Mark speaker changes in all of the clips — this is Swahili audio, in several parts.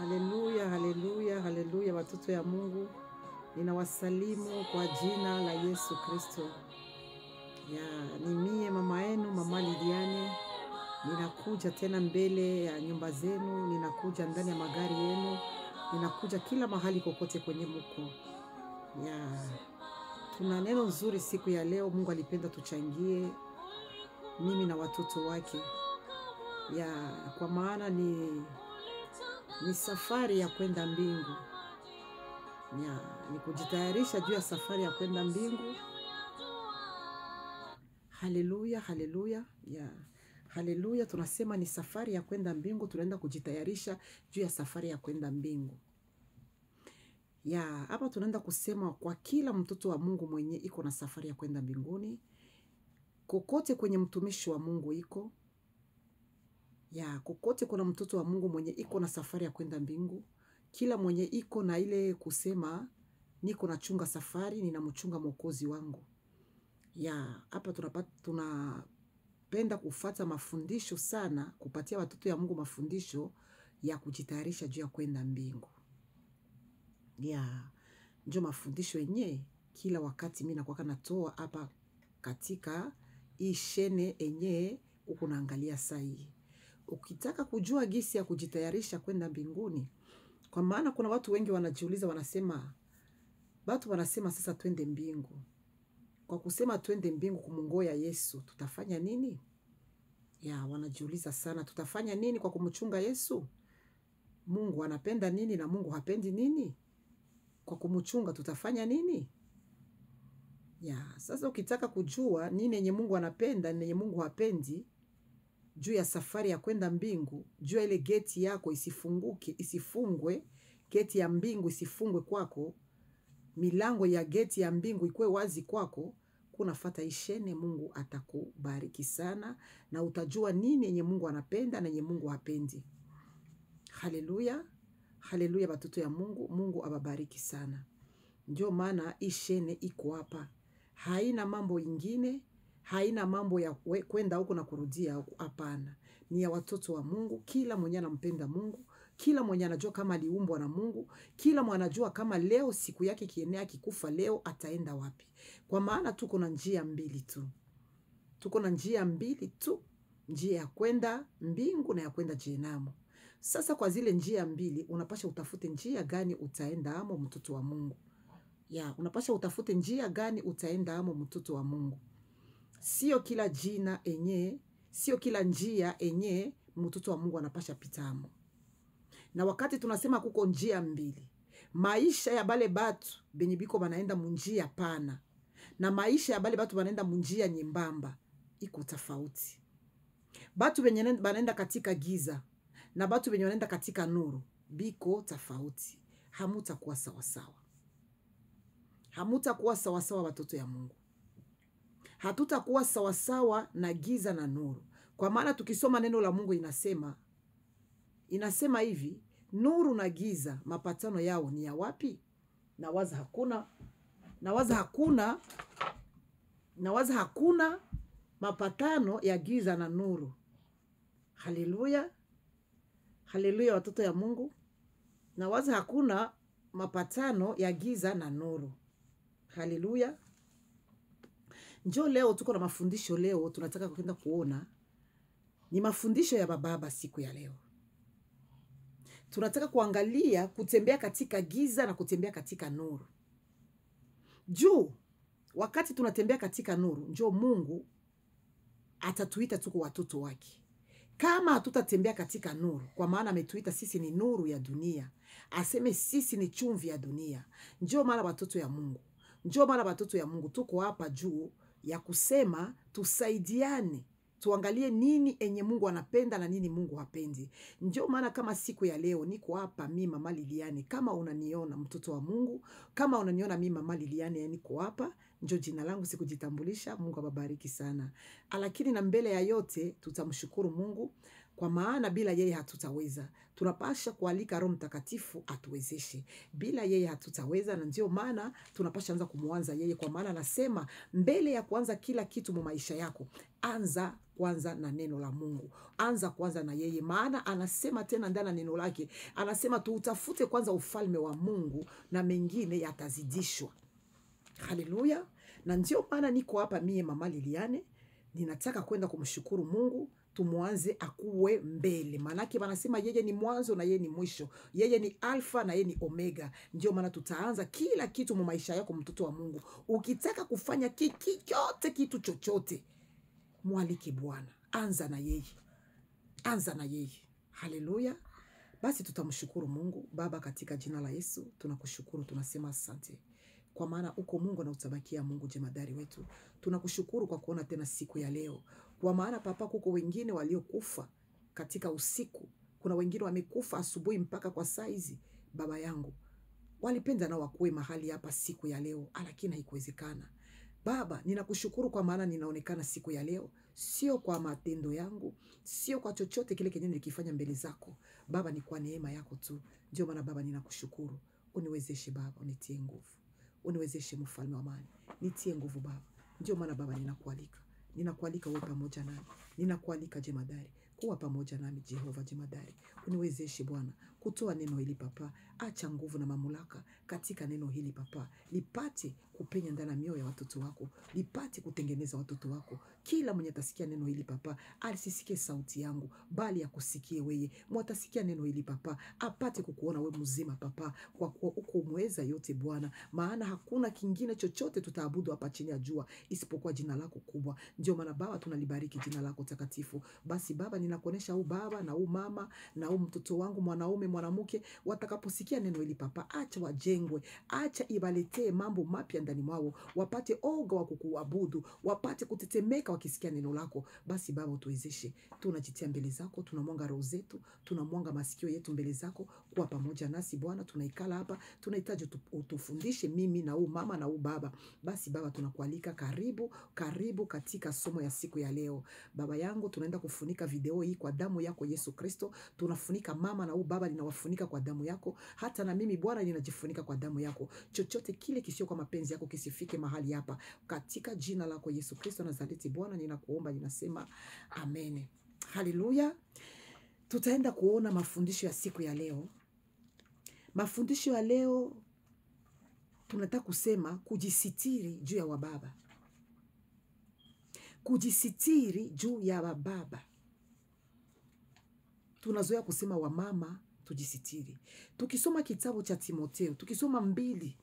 Speaker 1: Haleluya, haleluya, haleluya, watoto ya Mungu, ninawasalimu kwa jina la Yesu Kristo. Ya, ni mie mama yenu, mama Lidiane. Ninakuja tena mbele ya nyumba zenu, ninakuja ndani ya magari yenu, ninakuja kila mahali kokote kwenye mko ya. Tuna neno nzuri siku ya leo, Mungu alipenda tuchangie mimi na watoto wake ya, kwa maana ni ni safari ya kwenda mbingu ya, ni kujitayarisha juu ya safari ya kwenda mbingu. Haleluya, haleluya ya haleluya. Tunasema ni safari ya kwenda mbingu, tunaenda kujitayarisha juu ya safari ya kwenda mbingu ya hapa. Tunaenda kusema kwa kila mtoto wa Mungu mwenye iko na safari ya kwenda mbinguni, kokote kwenye mtumishi wa Mungu iko ya kokote kuna mtoto wa Mungu mwenye iko na safari ya kwenda mbingu, kila mwenye iko na ile kusema niko nachunga safari, ninamchunga mwokozi wangu. Ya hapa tunapata tunapenda kufata mafundisho sana, kupatia watoto ya Mungu mafundisho ya kujitayarisha juu ya kwenda mbingu. Ya njo mafundisho yenye kila wakati mimi nakuwa natoa hapa katika hii shene enye uko naangalia saa hii ukitaka kujua gisi ya kujitayarisha kwenda mbinguni, kwa maana kuna watu wengi wanajiuliza, wanasema watu wanasema sasa twende mbingu. Kwa kusema twende mbingu kumungoya Yesu tutafanya nini? Ya, wanajiuliza sana, tutafanya nini kwa kumchunga Yesu? Mungu anapenda nini na Mungu hapendi nini? Kwa kumchunga tutafanya nini? Ya, sasa ukitaka kujua nini yenye Mungu anapenda nini yenye Mungu hapendi juu ya safari ya kwenda mbingu, juu ya ile geti yako isifunguke, isifungwe, geti ya mbingu isifungwe kwako, milango ya geti ya mbingu ikuwe wazi kwako, kunafata ishene, Mungu atakubariki sana, na utajua nini yenye Mungu anapenda na yenye Mungu hapendi. Haleluya, haleluya, batoto ya Mungu, Mungu ababariki sana. Ndio maana ishene iko hapa, haina mambo ingine haina mambo ya kwenda huko na kurudia huko, hapana. Ni ya watoto wa Mungu, kila mwenye anampenda Mungu, kila mwenye anajua kama aliumbwa na Mungu, kila mwenye anajua kama leo siku yake kienea, akikufa leo ataenda wapi? Kwa maana tuko na njia mbili tu, tuko na njia mbili tu, njia ya kwenda mbingu na ya kwenda jehanamu. Sasa kwa zile njia mbili unapasha utafute njia gani utaenda amo, mtoto wa Mungu ya unapasha utafute njia gani utaenda amo, mtoto wa Mungu sio kila jina enye, sio kila njia enye mtoto wa Mungu anapasha pitamo. Na wakati tunasema kuko njia mbili, maisha ya bale batu benye biko banaenda munjia pana na maisha ya bale batu banaenda munjia nyembamba iko tofauti. Batu benye banaenda katika giza na batu benye wanaenda katika nuru biko tofauti. Hamutakuwa sawasawa, hamutakuwa sawasawa, watoto ya Mungu hatutakuwa sawasawa na giza na nuru. Kwa maana tukisoma neno la Mungu inasema inasema hivi, nuru na giza mapatano yao ni ya wapi? Nawaza hakuna, nawaza hakuna, nawaza hakuna mapatano ya giza na nuru. Haleluya, haleluya, watoto ya Mungu, nawaza hakuna mapatano ya giza na nuru. Haleluya. Njoo leo tuko na mafundisho leo, tunataka kwenda kuona ni mafundisho ya bababa siku ya leo. Tunataka kuangalia kutembea katika giza na kutembea katika nuru. Juu wakati tunatembea katika nuru, njoo Mungu atatuita tuko watoto wake. Kama hatutatembea katika nuru, kwa maana ametuita sisi ni nuru ya dunia, aseme sisi ni chumvi ya dunia. Njoo mara watoto ya Mungu, njoo mara watoto ya Mungu, tuko hapa juu ya kusema tusaidiane tuangalie nini enye Mungu anapenda na nini Mungu hapendi. Ndio maana kama siku ya leo niko hapa mi mama Liliane, kama unaniona mtoto wa Mungu, kama unaniona mi mama Liliane, niko hapa njo jina langu, sikujitambulisha. Mungu ababariki sana, lakini na mbele ya yote tutamshukuru Mungu kwa maana bila yeye hatutaweza. Tunapasha kualika Roho Mtakatifu atuwezeshe, bila yeye hatutaweza, na ndio maana tunapasha anza kumwanza yeye, kwa maana anasema mbele ya kuanza kila kitu mu maisha yako, anza kwanza na neno la Mungu, anza kwanza na yeye, maana anasema tena ndani ya neno lake, anasema tuutafute kwanza ufalme wa Mungu na mengine yatazidishwa. Haleluya! Na ndio maana niko hapa mie, mama Liliane, ninataka kwenda kumshukuru Mungu tumwanze akuwe mbele, maanake wanasema yeye ni mwanzo na yeye ni mwisho, yeye ni alfa na yeye ni omega. Ndio maana tutaanza kila kitu mu maisha yako, mtoto wa Mungu. Ukitaka kufanya kikichote kitu chochote, mwalike Bwana, anza na yeye, anza na yeye. Haleluya! Basi tutamshukuru Mungu Baba katika jina la Yesu, tunakushukuru tunasema asante, kwa maana uko Mungu na utabakia Mungu jemadari wetu tunakushukuru kwa kuona tena siku ya leo, kwa maana Papa, kuko wengine waliokufa katika usiku, kuna wengine wamekufa asubuhi mpaka kwa saizi. Baba yangu, walipenda nao wakuwe mahali hapa siku ya leo, lakini haikuwezekana. Baba, ninakushukuru kwa maana ninaonekana siku ya leo, sio kwa matendo yangu, sio kwa chochote kile kenye nilikifanya mbele zako Baba, ni kwa neema yako tu. Ndio maana Baba, ninakushukuru. Uniwezeshe Baba, unitie nguvu, uniwezeshe mfalme wa amani, nitie nguvu Baba ndio maana Baba, ninakualika ninakualika uwe pamoja nami, ninakualika jemadari, kuwa pamoja nami Jehova jemadari, uniwezeshe Bwana, kutoa neno hili Papa. Acha nguvu na mamlaka katika neno hili Papa, lipate kupenya ndani ya mioyo ya watoto wako, lipate kutengeneza watoto wako. Kila mwenye atasikia neno hili Papa asisikie sauti yangu, bali akusikie weye. Mwatasikia neno hili Papa, apate kukuona we mzima Papa, kwa kuwa uko umeweza yote Bwana, maana hakuna kingine chochote tutaabudu hapa chini ya jua isipokuwa jina lako kubwa. Ndio maana Baba tunalibariki jina lako takatifu. Basi Baba, ninakuonesha huu baba na huu mama na huu mtoto wangu mwanaume mwanamke watakaposikia neno hili Papa, acha wajengwe, acha iwaletee mambo mapya ndani mwao, wapate oga wa kukuabudu, wapate kutetemeka wakisikia neno lako. Basi Baba, utuwezeshe, tunajitia mbele zako, tunamwanga roho zetu, tunamwanga masikio yetu mbele zako, kuwa pamoja nasi Bwana. Tunaikala hapa, tunahitaji utufundishe, mimi na huu mama na huu baba. Basi Baba, tunakualika karibu, karibu katika somo ya siku ya leo. Baba yangu, tunaenda kufunika video hii kwa damu yako Yesu Kristo, tunafunika mama na huu baba ninawafunika kwa damu yako, hata na mimi Bwana ninajifunika kwa damu yako. Chochote kile kisio kwa mapenzi yako kisifike mahali hapa, katika jina lako Yesu Kristo Nazareti. Bwana ninakuomba, ninasema amen, haleluya. Tutaenda kuona mafundisho ya siku ya leo. Mafundisho ya leo tunataka kusema kujisitiri juu ya wababa, kujisitiri juu ya wababa. Tunazoea kusema wamama tujisitiri. Tukisoma kitabu cha timoteo tukisoma mbili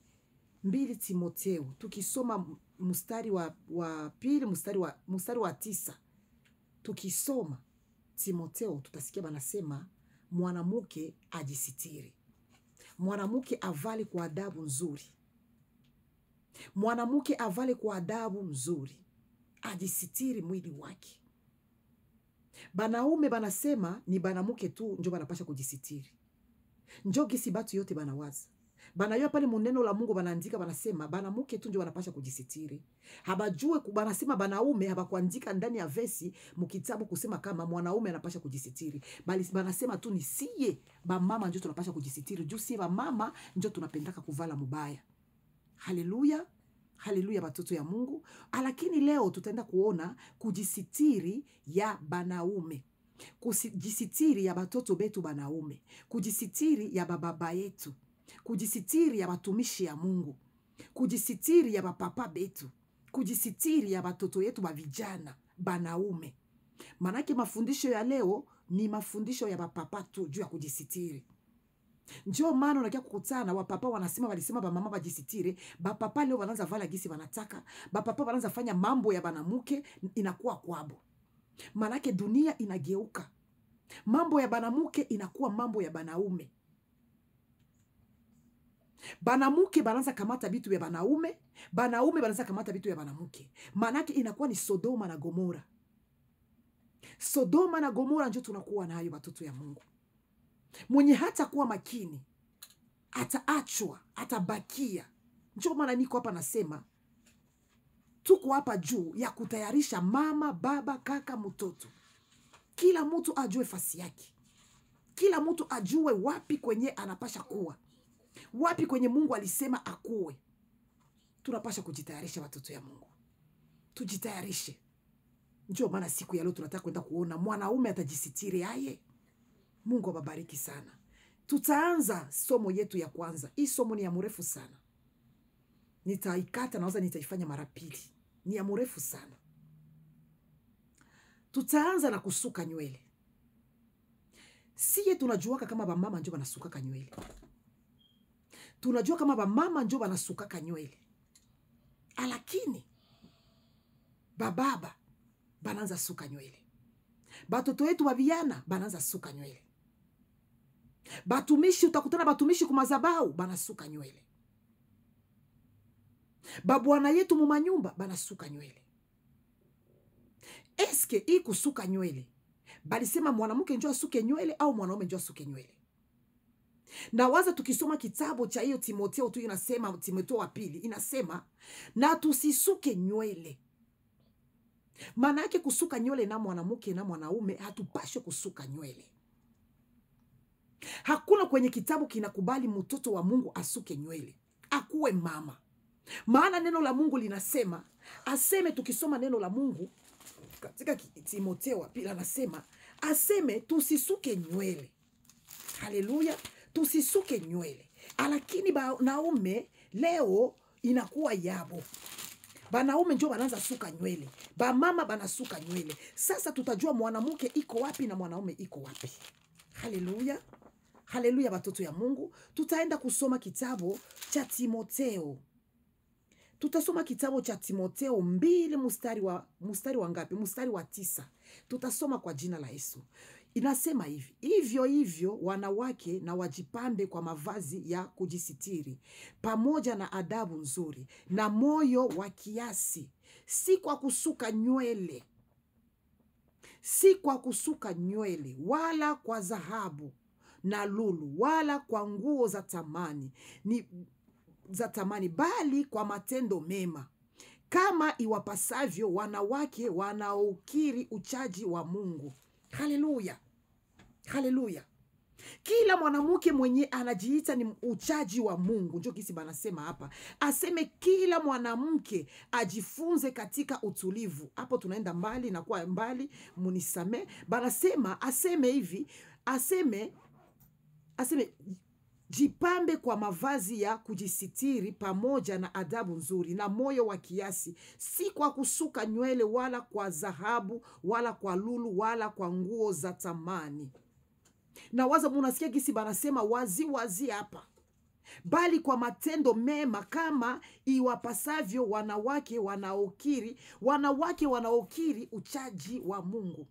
Speaker 1: mbili timoteo tukisoma mstari wa, wa pili mstari wa, mstari wa tisa tukisoma timoteo tutasikia banasema mwanamke ajisitiri, mwanamke avale kwa adabu nzuri, mwanamke avale kwa adabu nzuri, ajisitiri mwili wake banaume banasema ni banamuke tu njo banapasha kujisitiri, njo gisi batu yote banawaza banayua pale muneno la Mungu banaandika, banasema banamuke tu njo banapasha kujisitiri, habajue banasema banaume habakuandika ndani ya vesi mukitabu kusema kama mwanaume anapasha kujisitiri, bali banasema tu ni siye bamama njo tunapasha kujisitiri, juu siye bamama njo tunapendaka kuvala mubaya. Haleluya! haleluya watoto ya mungu ah, lakini leo tutaenda kuona kujisitiri ya banaume kujisitiri ya batoto betu banaume kujisitiri ya bababa yetu kujisitiri ya batumishi ya mungu kujisitiri ya bapapa betu kujisitiri ya batoto yetu bavijana banaume manake mafundisho ya leo ni mafundisho ya bapapa tu juu ya kujisitiri Njoo maana unakia kukutana wapapa wanasema walisema bamama wajisitire bapapa leo wanaanza vala gisi wanataka, bapapa wanaanza fanya mambo ya banamuke inakuwa kwabo. Manake dunia inageuka, mambo ya banamuke inakuwa mambo ya banaume. Banamuke banaanza kamata vitu ya banaume, banaume banaanza kamata vitu ya banamuke. Manake inakuwa ni Sodoma na Gomora. Sodoma na Gomora njo tunakuwa nayo na batoto ya Mungu mwenye hata kuwa makini ataachwa, atabakia. Ndio maana niko hapa nasema tuko hapa juu ya kutayarisha mama, baba, kaka, mtoto. Kila mtu ajue fasi yake, kila mtu ajue wapi kwenye anapasha kuwa, wapi kwenye Mungu alisema akuwe. Tunapasha kujitayarisha, watoto ya Mungu, tujitayarishe. Ndio maana siku ya leo tunataka kwenda kuona mwanaume atajisitiri aye Mungu awabariki sana. Tutaanza somo yetu ya kwanza. Hii somo ni ya mrefu sana, nitaikata naweza nitaifanya mara pili, ni ya mrefu sana. Tutaanza na kusuka nywele. Siye tunajuaka kama bamama njo banasukaka nywele, tunajua kama bamama njo banasukaka nywele, alakini bababa bananza suka nywele, batoto yetu wa babiana bananza suka nywele batumishi utakutana batumishi kumazabau banasuka nywele babwana yetu mumanyumba banasuka nywele eske hii kusuka nywele balisema mwanamke njo asuke nywele au mwanaume njo asuke nywele na waza tukisoma kitabu cha hiyo timoteo tu inasema timoteo wa pili inasema na tusisuke nywele maana yake kusuka nywele na mwanamke na mwanaume hatupashwe kusuka nywele Hakuna kwenye kitabu kinakubali mtoto wa Mungu asuke nywele akuwe mama, maana neno la Mungu linasema aseme, tukisoma neno la Mungu katika Timotheo wa pili anasema aseme tusisuke nywele. Haleluya, tusisuke nywele. Lakini banaume leo inakuwa yabo banaume njo banaanza suka nywele, bamama banasuka nywele. Sasa tutajua mwanamke iko wapi na mwanaume iko wapi. Haleluya. Haleluya, watoto ya Mungu, tutaenda kusoma kitabu cha Timoteo. Tutasoma kitabu cha Timoteo mbili mstari wa mstari wa ngapi? Mstari wa tisa. Tutasoma kwa jina la Yesu. Inasema hivi, hivyo hivyo wanawake na wajipambe kwa mavazi ya kujisitiri, pamoja na adabu nzuri na moyo wa kiasi, si kwa kusuka nywele, si kwa kusuka nywele wala kwa dhahabu na lulu, wala kwa nguo za tamani ni za tamani bali kwa matendo mema kama iwapasavyo wanawake wanaokiri uchaji wa Mungu. Haleluya, haleluya! Kila mwanamke mwenye anajiita ni uchaji wa Mungu, njo kisi banasema hapa, aseme kila mwanamke ajifunze katika utulivu. Hapo tunaenda mbali na kuwa mbali, munisamee. Banasema aseme hivi, aseme aseme jipambe kwa mavazi ya kujisitiri pamoja na adabu nzuri na moyo wa kiasi, si kwa kusuka nywele wala kwa dhahabu wala kwa lulu wala kwa nguo za thamani. Na waza munasikia gisi banasema wazi wazi hapa, bali kwa matendo mema kama iwapasavyo wanawake wanaokiri, wanawake wanaokiri uchaji wa Mungu.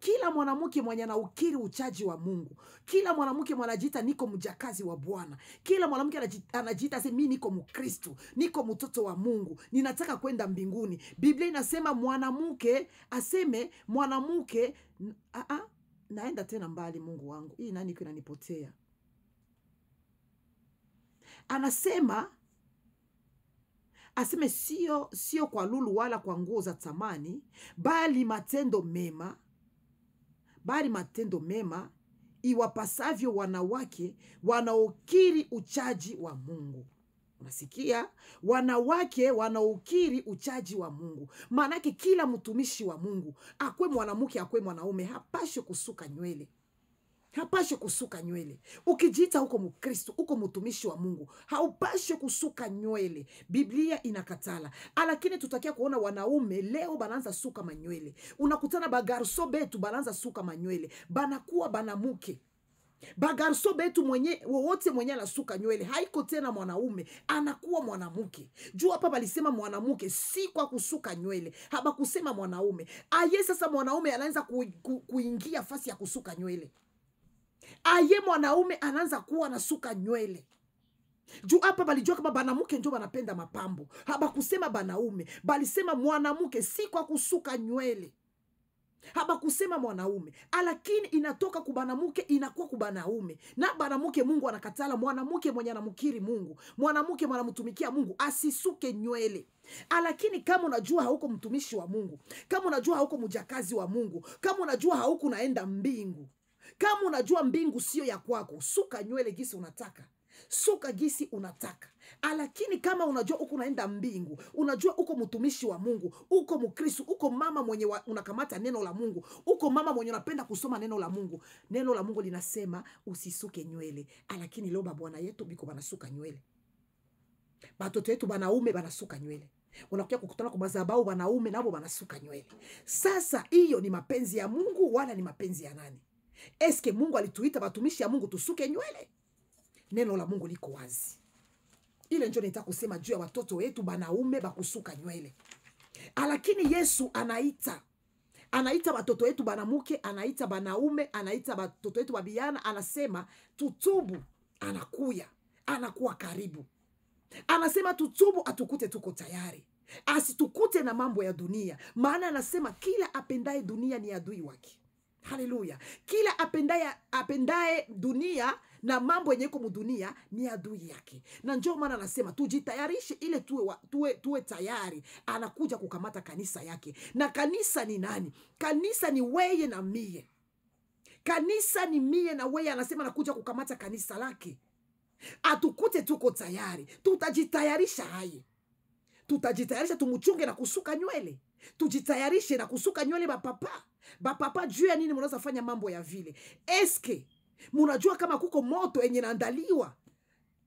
Speaker 1: Kila mwanamke mwenye anaukiri uchaji wa Mungu, kila mwanamke mwanajiita niko mjakazi wa Bwana, kila mwanamke anajiita se mi niko Mkristu, niko mtoto wa Mungu, ninataka kwenda mbinguni. Biblia inasema mwanamke aseme mwanamke a ah, ah, naenda tena mbali. Mungu wangu, hii nani iko inanipotea? Anasema aseme sio, sio kwa lulu wala kwa nguo za thamani, bali matendo mema bali matendo mema iwapasavyo wanawake wanaokiri uchaji wa Mungu. Unasikia, wanawake wanaokiri uchaji wa Mungu. Maanake kila mtumishi wa Mungu, akwe mwanamke akwe mwanaume, hapashe kusuka nywele hapashi kusuka nywele. Ukijiita huko Mkristo, huko mtumishi wa Mungu, haupashi kusuka nywele. Biblia inakatala, ah, lakini tutakia kuona wanaume leo bananza suka manywele. Unakutana bagarso betu bananza suka manywele, banakuwa banamuke bagarso betu mwenye wowote mwenye anasuka nywele haiko tena mwanaume, anakuwa mwanamke. Juu hapa balisema mwanamke si kwa kusuka nywele, habakusema mwanaume aye. Sasa mwanaume anaanza ku, ku, kuingia fasi ya kusuka nywele aye mwanaume anaanza kuwa nasuka nywele juu hapa balijua kama banamuke njo banapenda mapambo, habakusema banaume, balisema mwanamuke, si kwa kusuka nywele, habakusema mwanaume, lakini inatoka kubanamuke inakuwa kubanaume. Na banamuke Mungu anakatala mwanamuke mwenye anamkiri Mungu, mwanamuke mwenye anamtumikia Mungu asisuke nywele. Lakini kama unajua hauko mtumishi wa Mungu, kama unajua hauko mjakazi wa Mungu, kama unajua hauko naenda mbingu kama unajua mbingu sio ya kwako, suka nywele gisi unataka suka gisi unataka, ah, lakini kama unajua uko unaenda mbingu, unajua uko mtumishi wa Mungu, uko mkristu uko mama mwenye wa, unakamata neno la Mungu, uko mama mwenye unapenda kusoma neno la Mungu. Neno la Mungu linasema usisuke nywele, ah, lakini leo bwana yetu biko banasuka nywele, batoto yetu banaume banasuka nywele unakuja kukutana kwa mazabau wanaume nabo wanasuka nywele. Sasa hiyo ni mapenzi ya Mungu wala ni mapenzi ya nani? Eske Mungu alituita batumishi ya Mungu tusuke nywele? Neno la Mungu liko wazi. Ile njo nita kusema juu ya watoto wetu banaume bakusuka nywele, lakini Yesu anaita anaita batoto wetu banamuke, anaita banaume, anaita batoto wetu babiana, anasema tutubu. Anakuya, anakuwa karibu, anasema tutubu, atukute tuko tayari, asitukute na mambo ya dunia, maana anasema kila apendaye dunia ni adui wake haleluya kila apendaye apendaye dunia na mambo yenye iko mudunia ni adui yake na njoo maana anasema tujitayarishe ile tuwe, wa, tuwe, tuwe tayari anakuja kukamata kanisa yake na kanisa ni nani kanisa ni weye na mie kanisa ni mie na weye anasema anakuja kukamata kanisa lake atukute tuko tayari tutajitayarisha haye tutajitayarisha tumuchunge na kusuka nywele tujitayarishe na kusuka nywele mapapa bapapa juu ya nini munaweza fanya mambo ya vile? Eske munajua kama kuko moto enye naandaliwa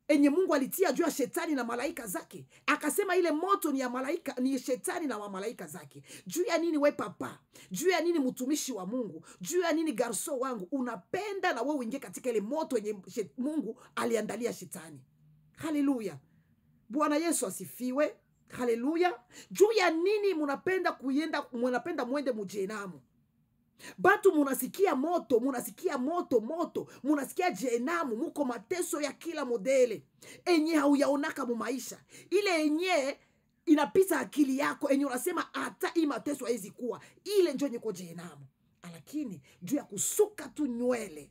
Speaker 1: enye Mungu alitia juu ya shetani na malaika zake, akasema ile moto ni ya malaika, ni shetani na wa malaika zake. Juu ya nini we papa, juu ya nini mtumishi wa Mungu, juu ya nini garso wangu, unapenda na we uingie katika ile moto enye shet, Mungu aliandalia shetani? Haleluya, Bwana Yesu asifiwe. Haleluya, juu ya nini munapenda kuenda munapenda mwende mujenamu batu munasikia moto munasikia moto moto munasikia jenamu muko mateso ya kila modele enye hauyaonaka mumaisha ile enye inapisa akili yako enye unasema hata hii mateso haizi kuwa ile njo nyeko jenamu lakini juu ya kusuka tu nywele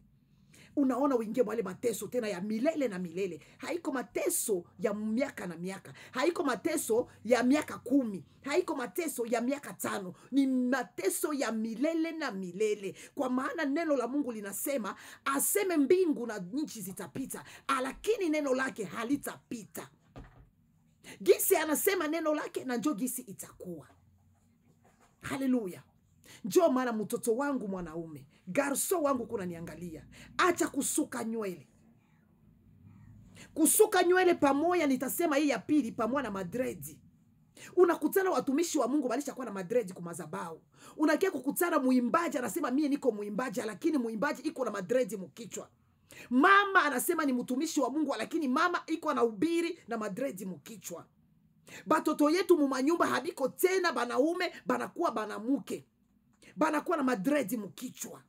Speaker 1: unaona uingie mwale mateso tena ya milele na milele. Haiko mateso ya miaka na miaka, haiko mateso ya miaka kumi, haiko mateso ya miaka tano, ni mateso ya milele na milele, kwa maana neno la Mungu linasema aseme mbingu na nchi zitapita, lakini neno lake halitapita. Gisi anasema neno lake na njo gisi itakuwa. Haleluya! Njo maana mtoto wangu mwanaume, garso wangu kunaniangalia, acha kusuka nywele. Kusuka nywele pamoja, nitasema hii ya pili, pamoja na madredi unakutana watumishi wa Mungu walishakuwa na madredi kumazabau. Unakia kukutana mwimbaji anasema mie niko mwimbaji, lakini mwimbaji iko na madredi mukichwa. Mama anasema ni mtumishi wa Mungu, lakini mama iko na ubiri na madredi mukichwa. Batoto yetu mumanyumba habiko tena, banaume banakuwa banamuke, banakuwa na madredi mukichwa.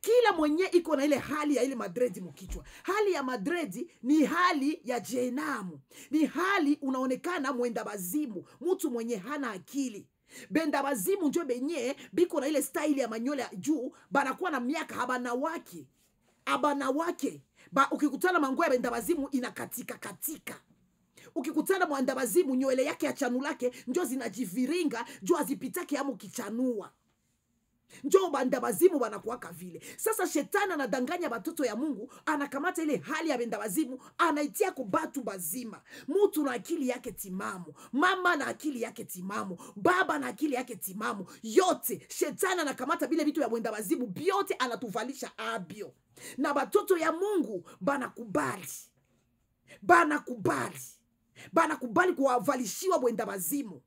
Speaker 1: Kila mwenye iko na ile hali ya ile madredi mukichwa hali ya madredi ni hali ya jenamu, ni hali unaonekana mwenda bazimu, mtu mwenye hana akili benda bazimu njo benye biko na ile staili ya manyole ya juu, banakuwa na miaka habana wake abana wake ba. Ukikutana manguo ya benda bazimu inakatika katika, ukikutana mwandabazimu nywele yake ya chanu lake njo zinajiviringa, jo azipitake amu kichanua njo bandabazimu banakuaka vile. Sasa shetani anadanganya batoto ya Mungu, anakamata ile hali ya bendabazimu anaitia kubatu bazima. Mutu na akili yake timamu, mama na akili yake timamu, baba na akili yake timamu, yote shetani anakamata vile vitu vya bwendabazimu vyote anatuvalisha abyo, na batoto ya Mungu banakubali, banakubali, banakubali kuwavalishiwa bwendabazimu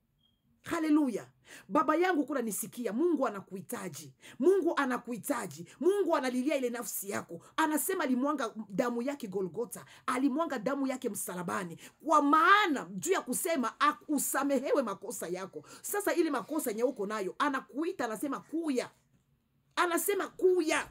Speaker 1: haleluya baba yangu kuna nisikia mungu anakuhitaji mungu anakuhitaji mungu analilia ile nafsi yako anasema alimwanga damu yake golgota alimwanga damu yake msalabani kwa maana juu ya kusema usamehewe makosa yako sasa ile makosa yenye uko nayo anakuita anasema kuya anasema kuya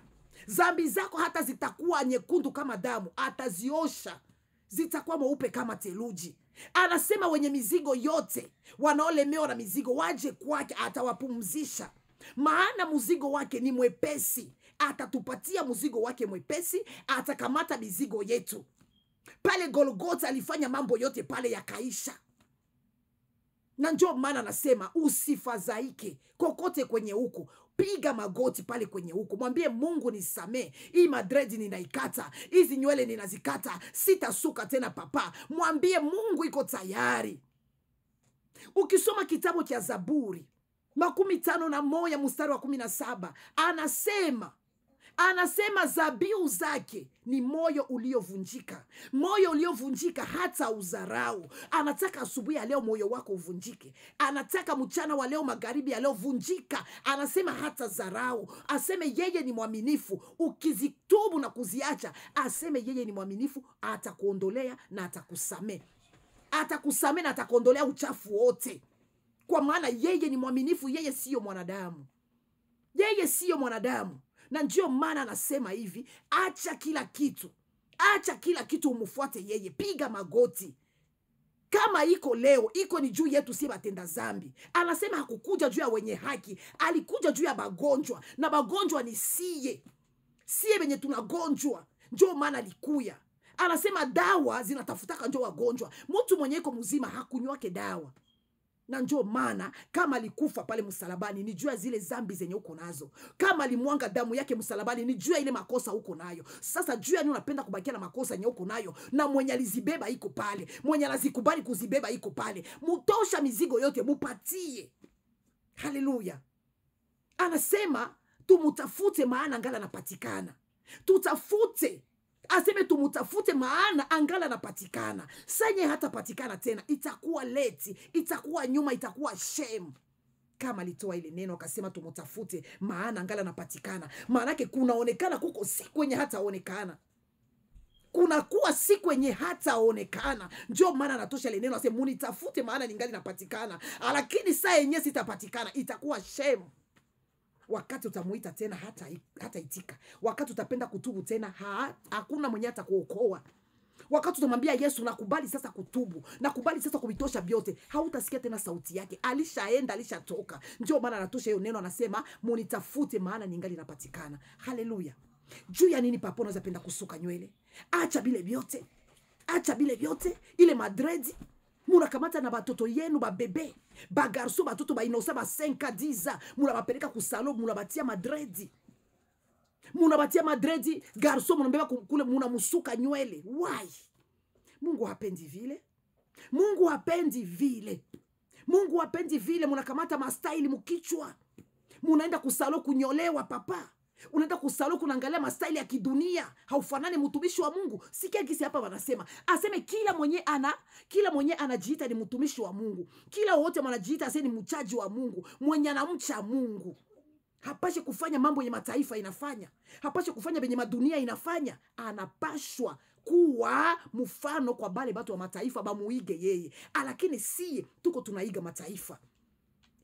Speaker 1: zambi zako hata zitakuwa nyekundu kama damu ataziosha zitakuwa mweupe kama teluji Anasema wenye mizigo yote wanaolemewa na mizigo waje kwake, atawapumzisha. Maana mzigo wake ni mwepesi, atatupatia mzigo wake mwepesi, atakamata mizigo yetu. Pale Golgotha alifanya mambo yote pale yakaisha, na njo maana anasema usifadhaike kokote kwenye huko piga magoti pale kwenye huko, mwambie Mungu nisamee, hii madredi ninaikata, hizi nywele ninazikata, sitasuka tena papa. Mwambie Mungu iko tayari. Ukisoma kitabu cha Zaburi makumi tano na moja mstari wa kumi na saba anasema anasema zabiu zake ni moyo uliovunjika. Moyo uliovunjika hata uzarau. Anataka asubuhi ya leo moyo wako uvunjike, anataka mchana wa leo, magharibi ya leo vunjika. Anasema hata zarau, aseme yeye ni mwaminifu. Ukizitubu na kuziacha, aseme yeye ni mwaminifu, atakuondolea na atakusamee, atakusamee na atakuondolea uchafu wote, kwa maana yeye ni mwaminifu. Yeye siyo mwanadamu, yeye siyo mwanadamu na ndio maana anasema hivi, acha kila kitu, acha kila kitu umfuate yeye, piga magoti kama iko leo iko ni juu yetu, si batenda zambi. Anasema hakukuja juu ya wenye haki, alikuja juu ya bagonjwa, na bagonjwa ni siye, siye venye tunagonjwa, njo maana alikuya. Anasema dawa zinatafutaka njo wagonjwa. Mutu mwenye iko mzima hakunywake dawa na ndio maana kama alikufa pale msalabani, ni jua zile zambi zenye uko nazo. Kama alimwanga damu yake msalabani, ni jua ile makosa uko nayo. Sasa jua ni unapenda kubakia na makosa yenye uko nayo, na mwenye alizibeba iko pale, mwenye anazikubali kuzibeba iko pale. Mutosha mizigo yote, mupatie. Haleluya! Anasema tumutafute, maana ngala anapatikana. Tutafute aseme tumutafute, maana angala anapatikana. Sanye hatapatikana tena, itakuwa leti, itakuwa nyuma, itakuwa shame kama alitoa ile neno akasema tumutafute, maana angala anapatikana. Maanake kunaonekana kuko siku yenye hataonekana kunakuwa siku yenye hataonekana. njo maana anatosha ile neno asema munitafute, maana ningali napatikana, lakini saa yenyewe sitapatikana, itakuwa shemu Wakati utamuita tena hata, hata itika. Wakati utapenda kutubu tena ha, hakuna mwenye atakuokoa. Wakati utamwambia Yesu, nakubali sasa kutubu, nakubali sasa kuvitosha vyote, hautasikia tena sauti yake. Alishaenda, alishatoka. Ndio maana anatosha hiyo neno, anasema munitafute, maana ningali napatikana. Haleluya! Juu ya nini papo unaweza penda kusuka nywele? Acha bile vyote, acha bile vyote, ile madredi munakamata na batoto yenu babebe bagarso batoto bainosa ba 5 10 munabapeleka kusalo munabatia madredi munabatia madredi garso munambeba kule munamusuka nywele wai mungu hapendi vile mungu hapendi vile mungu hapendi vile munakamata mastaili mukichwa munaenda kusalo kunyolewa papa unaenda kusaluku unaangalia mastaili ya kidunia haufanani mtumishi wa mungu sikia kisi hapa wanasema aseme kila mwenye ana kila mwenye anajiita ni mtumishi wa mungu kila wote mwanajiita ase ni mchaji wa mungu mwenye anamcha mungu hapashe kufanya mambo yenye mataifa inafanya hapashe kufanya venye madunia inafanya anapashwa kuwa mfano kwa bale batu wa mataifa bamuige yeye lakini si tuko tunaiga mataifa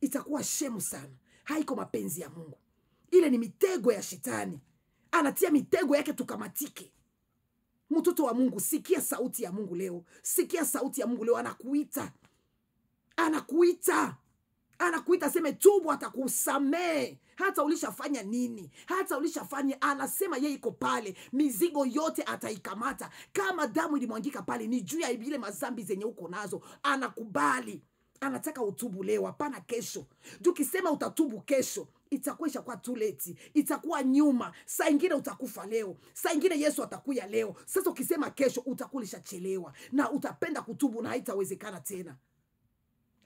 Speaker 1: itakuwa shemu sana haiko mapenzi ya mungu ile ni mitego ya shetani anatia mitego yake tukamatike mtoto wa mungu sikia sauti ya mungu leo sikia sauti ya mungu leo anakuita anakuita anakuita aseme tubu atakusamee hata ulishafanya nini hata ulishafanya anasema yeye iko pale mizigo yote ataikamata kama damu ilimwangika pale ni juu ya ile mazambi zenye uko nazo anakubali anataka utubu leo hapana kesho juu utatubu kesho itakuwa ishakuwa too late, itakuwa nyuma. Saa ingine utakufa leo, saa ingine Yesu atakuya leo. Sasa ukisema kesho, utakuwa ulishachelewa na utapenda kutubu na haitawezekana tena.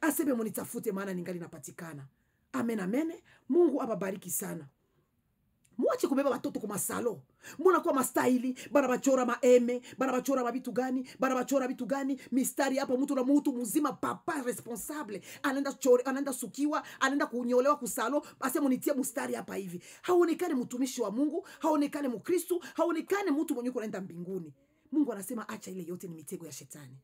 Speaker 1: Aseme munitafute, maana ningali napatikana. Amen, amen. Mungu ababariki sana mwache kubeba watoto kwa masalo mbona mastaili bana bachora maeme bana bachora mabitu gani bana bachora bitu gani mistari hapa mtu na mtu mzima papa responsable anaenda chore anaenda sukiwa anaenda kunyolewa kusalo basi munitie mstari hapa hivi haonekane mtumishi wa mungu haonekane mukristu haonekane mtu mwenye kunaenda mbinguni mungu anasema acha ile yote ni mitego ya shetani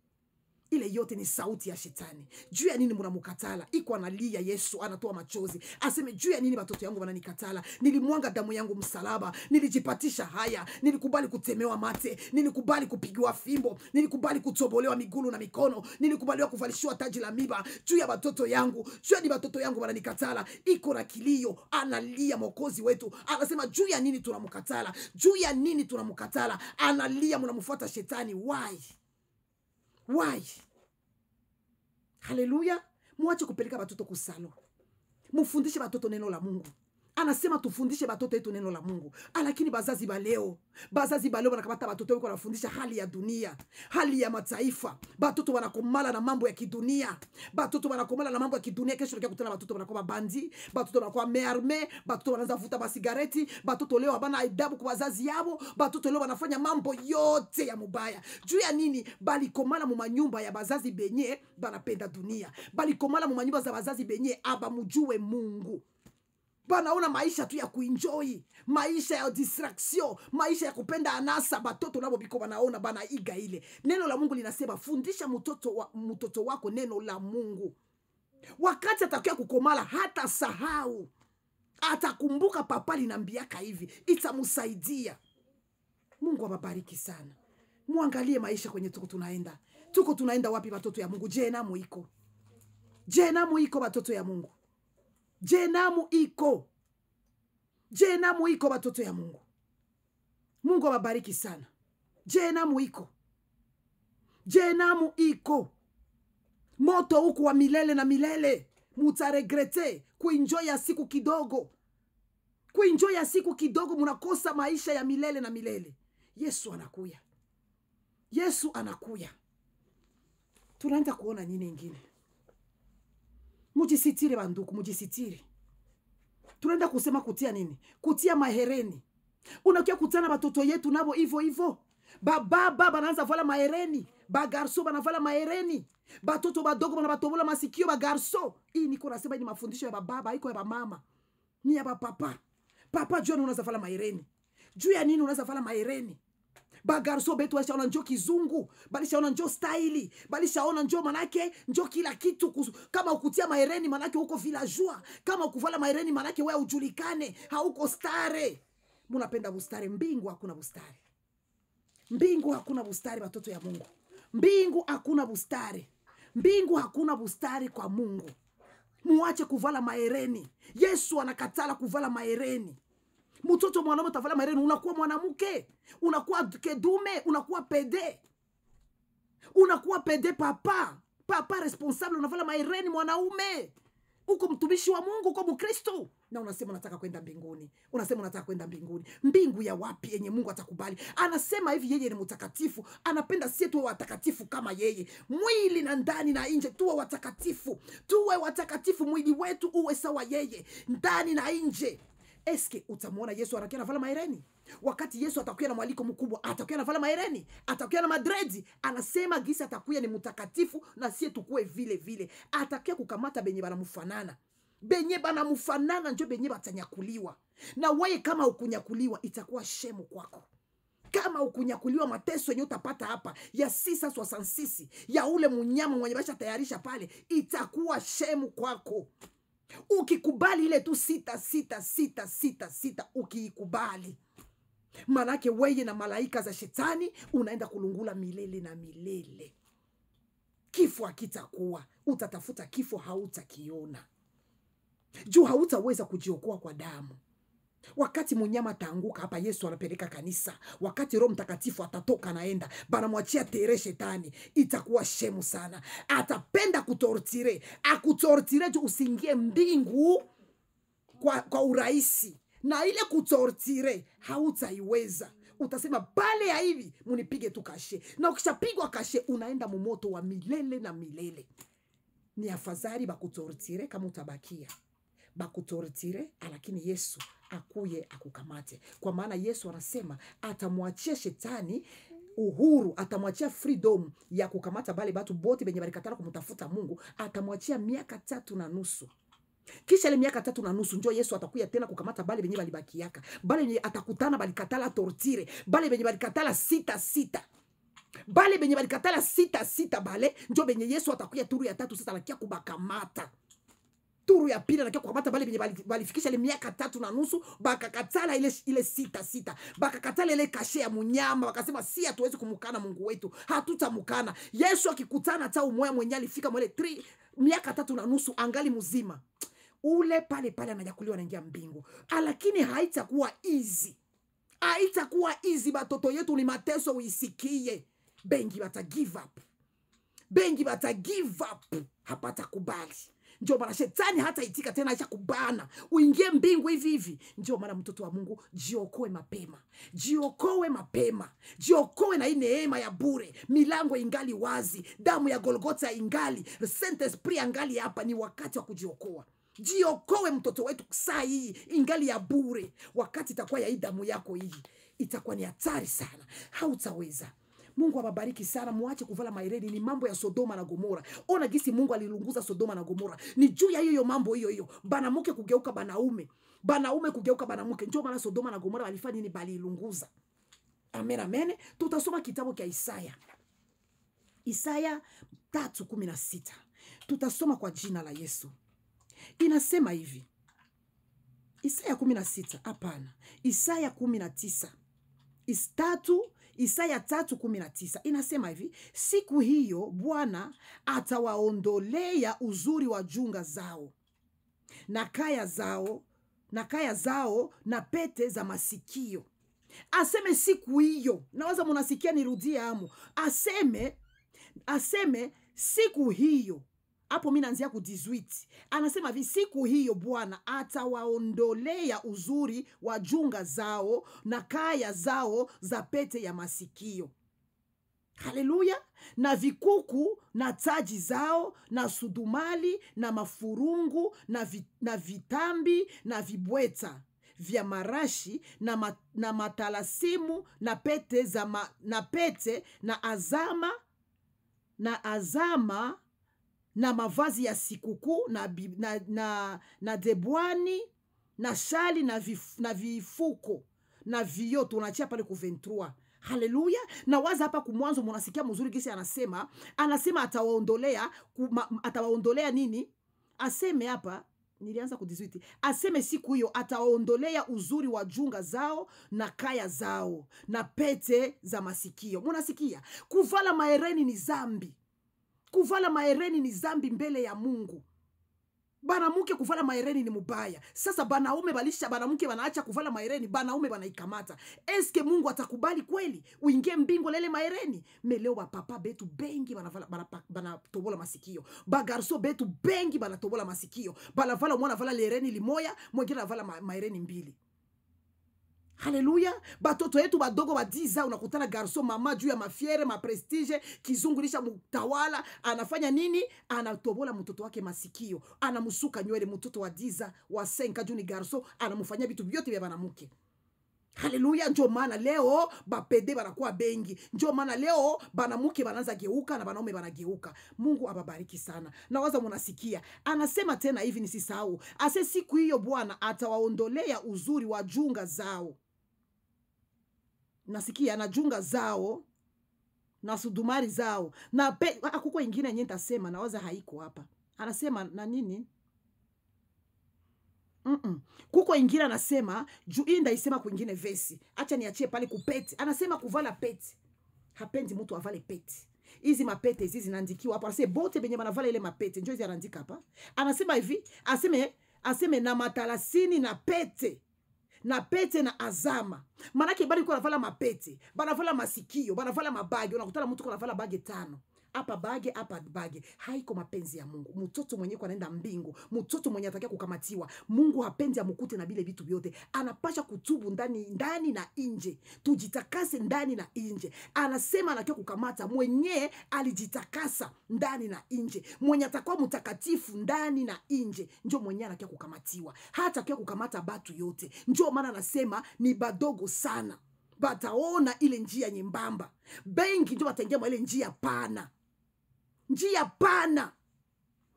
Speaker 1: ile yote ni sauti ya shetani. Juu ya nini mnamukatala? Iko analia Yesu, anatoa machozi, aseme juu ya nini watoto yangu wananikatala? Nilimwanga damu yangu msalaba, nilijipatisha haya, nilikubali kutemewa mate, nilikubali kupigiwa fimbo, nilikubali kutobolewa migulu na mikono, nilikubaliwa kuvalishiwa taji la miba juu ya watoto yangu. Juu ya ni watoto yangu wananikatala. Iko na kilio, analia Mwokozi wetu, anasema juu ya nini tunamkatala? Juu ya nini tunamkatala? Analia, mnamfuata shetani, why? why haleluya mwache kupeleka watoto kusalo mufundishe watoto neno la mungu anasema tufundishe batoto yetu neno la Mungu, ah, lakini bazazi ba leo, bazazi ba leo wanakamata batoto wao wanafundisha hali ya dunia, hali ya mataifa. Batoto wanakomala na mambo ya kidunia, batoto wanakomala na mambo ya kidunia. Kesho unakia kutana batoto wanakuwa bandi, batoto wanakuwa mearme, batoto wanaanza kuvuta masigareti, batoto leo habana adabu kwa wazazi yao, batoto leo wanafanya mambo yote ya mubaya. Juu ya nini? Bali komala mu manyumba ya bazazi benye banapenda dunia, bali komala mu manyumba za bazazi benye aba mujue Mungu una maisha tu ya kuenjoy maisha ya distraction maisha ya kupenda anasa batoto nabo biko banaona iga ile neno la mungu linasema fundisha mtoto, wa, mtoto wako neno la mungu wakati atakia kukomala hata sahau atakumbuka papa linambiaka hivi itamsaidia mungu awabariki sana mwangalie maisha kwenye tuko tunaenda tuko tunaenda wapi batoto ya mungu je namo iko je namo iko batoto ya mungu jenamu iko jenamu iko watoto ya mungu mungu awabariki sana jenamu iko jenamu iko moto huku wa milele na milele mutaregrete kuinjoy ya siku kidogo kuinjoy ya siku kidogo munakosa maisha ya milele na milele yesu anakuya yesu anakuya tunaanza kuona nini ingine mujisitiri banduku mujisitiri tunaenda kusema kutia nini kutia mahereni unakia kutana batoto yetu nabo hivo hivo bababa banaanza vala mahereni bagarso banavala mahereni batoto badogo banabatobola masikio bagarso hii niko nasema ni mafundisho ya bababa haiko ya bamama ni ya bapapa papa juu unaweza vala mahereni juu ya nini unaweza vala mahereni bagarso betu balishaona njo kizungu balishaona njo staili balishaona njo manake njo kila kitu kusu. kama ukutia mahereni manake huko vilajua kama ukuvala mahereni manake wewe ujulikane hauko stare munapenda bustare mbingu hakuna bustare mbingu hakuna bustare watoto ya mungu mbingu hakuna bustare mbingu hakuna bustari kwa mungu muache kuvala maereni yesu anakatala kuvala maereni mtoto mwanaume tafala mareni, unakuwa mwanamke, unakuwa kedume, unakuwa pede, unakuwa pede papa papa responsable, unafala maireni mwanaume, uko mtumishi wa Mungu, uko Mkristo na unasema unataka kwenda mbinguni, unasema unataka kwenda mbinguni. Mbingu ya wapi yenye Mungu atakubali? Anasema hivi, yeye ni mtakatifu, anapenda sie tuwe watakatifu kama yeye, mwili na ndani na nje, tuwe watakatifu, tuwe watakatifu, mwili wetu uwe sawa yeye, ndani na nje eske utamwona yesu anakiwa anavaa maireni wakati yesu atakuya na mwaliko mkubwa atakuya anavaa maireni atakuya na madredi anasema gisi atakuya ni mtakatifu na sie tukue vile vile atakuya kukamata benye banamfanana benye banamfanana njo benye batanyakuliwa na weye kama ukunyakuliwa itakuwa shemu kwako kama ukunyakuliwa mateso yenye utapata hapa ya sisa swasansisi ya ule munyama mwenye basha tayarisha pale itakuwa shemu kwako ukikubali ile tu sita sita sita sita sita, ukiikubali manake weye na malaika za shetani unaenda kulungula milele na milele. Kifo akitakuwa utatafuta kifo hautakiona, juu hautaweza kujiokoa kwa damu. Wakati munyama ataanguka hapa, Yesu anapeleka kanisa. Wakati Roho Mtakatifu atatoka naenda, banamwachia tere shetani, itakuwa shemu sana. Atapenda kutortire, akutortire tu usingie mbingu kwa, kwa urahisi, na ile kutortire hautaiweza utasema pale ya hivi munipige tu kashe, na ukishapigwa kashe unaenda mumoto wa milele na milele. Ni afadhali bakutortire kama utabakia bakutoritire lakini yesu akuye akukamate kwa maana yesu anasema atamwachia shetani uhuru atamwachia freedom ya kukamata bale batu bote benye balikatala kumtafuta mungu atamwachia miaka tatu na nusu kisha ile miaka tatu na nusu njo yesu atakuya tena kukamata bale benye balibakiaka bale benye atakutana balikatala tortire bale benye balikatala sita sita bale benye balikatala sita sita bale njo benye yesu atakuya turu ya tatu sasa lakia kubakamata turu ya pili anakia kukamata bale benye balifikisha ile miaka tatu na nusu, bakakatala ile, ile sita sita, bakakatala ile kashe ya munyama, wakasema si hatuwezi kumukana Mungu wetu, hatutamukana Yesu. Akikutana ta umoya mwenye alifika mwele tri, miaka tatu na nusu angali mzima ule pale pale anajakuliwa anaingia mbingu, ah, lakini haitakuwa easy, haitakuwa easy. Batoto yetu ni mateso, uisikie. Bengi bata give up, bengi bata give up, hapata kubali ndio maana shetani hata itika tena, acha kubana, uingie mbingu hivi hivi. Ndio maana mtoto wa Mungu, jiokoe mapema, jiokoe mapema, jiokoe na hii neema ya bure. Milango ingali wazi, damu ya Golgota ingali, Saint Esprit angali hapa. Ni wakati wa kujiokoa. Jiokoe mtoto wetu saa hii, ingali ya bure. Wakati itakuwa ya hii damu yako hii, itakuwa ni hatari sana, hautaweza Mungu awabariki sana, muache kuvala maireni. Ni mambo ya Sodoma na Gomora. Ona gisi Mungu alilunguza Sodoma na Gomora, ni juu ya hiyo mambo hiyo hiyo, banamuke kugeuka banaume, banaume kugeuka banamuke. Ndio maana Sodoma na Gomora walifanya nini? Balilunguza. Amen, amen. Tutasoma kitabu cha Isaya, Isaya 3:16 Tutasoma kwa jina la Yesu. Inasema hivi Isaya 16, hapana, Isaya 19 na tatu Isaya 3:19 inasema hivi: siku hiyo Bwana atawaondolea uzuri wa junga zao na kaya zao na kaya zao na pete za masikio. Aseme siku hiyo, nawaza munasikia, nirudie amu, aseme aseme siku hiyo hapo mi naanzia ku 18 anasema hivi siku hiyo bwana atawaondolea uzuri wa junga zao na kaya zao za pete ya masikio haleluya na vikuku na taji zao na sudumali na mafurungu na, vi, na vitambi na vibweta vya marashi na, ma, na matalasimu na pete, za ma, na pete na azama na azama na mavazi ya sikukuu na, na, na, na debwani na shali na, vif, na vifuko na vio tunachia pale ku 23 haleluya na waza hapa kumwanzo munasikia mzuri gisi anasema anasema atawaondolea atawaondolea nini aseme hapa nilianza ku aseme siku hiyo atawaondolea uzuri wa junga zao na kaya zao na pete za masikio munasikia kuvala maereni ni zambi kuvala maereni ni zambi mbele ya Mungu. Banamuke kuvala maereni ni mubaya. Sasa banaume balisha banamuke banaacha kuvala maereni banaume banaikamata. Eske Mungu atakubali kweli uingie mbingo lele maereni Meleo bapapa betu bengi banatobola masikio, bagarso betu bengi banatobola masikio, banavala mwana vala lereni limoya, mwingine anavala maereni mbili haleluya batoto yetu badogo badiza unakutana garso mama juu ya mafiere maprestige kizungulisha mtawala anafanya nini anatobola mtoto wake masikio anamusuka nywele mtoto wa diza wa senka juu ni garso anamufanya vitu vyote vya banamuke haleluya njo maana leo bapede banakuwa bengi njo maana leo banamuke banaanza geuka na banaume banageuka mungu ababariki sana nawaza munasikia anasema tena hivi nisisahau ase siku hiyo bwana atawaondolea uzuri wa junga zao nasikia na junga zao na sudumari zao na pe, kuko ingine yenye nitasema nawaza haiko hapa anasema na nini Mm -mm. kuko ingine anasema juu hii ndaisema kwingine vesi acha niachie pale kupeti anasema kuvala peti hapendi mtu avale peti hizi mapete hizi zinaandikiwa hapo anasema bote benye banavala ile mapete njo hizi anaandika hapa anasema hivi aseme aseme na matalasini na pete na pete na azama maanake bali ko navala mapete banavala masikio banavala mabage unakutana mtu ko navala bage tano hapa bage hapa bage, haiko mapenzi ya Mungu. Mtoto mwenye kwa naenda mbingu, mtoto mwenye atakia kukamatiwa, Mungu hapendi amukute na bile vitu vyote. Anapasha kutubu ndani ndani na nje, tujitakase ndani na nje. Anasema anakia kukamata mwenye alijitakasa ndani na nje, mwenye atakuwa mtakatifu ndani na nje, njo mwenye anakia kukamatiwa, hata kia kukamata batu yote. Njo maana anasema ni badogo sana bataona ile njia nyembamba, bengi ndio wataingia mwa ile njia pana njia pana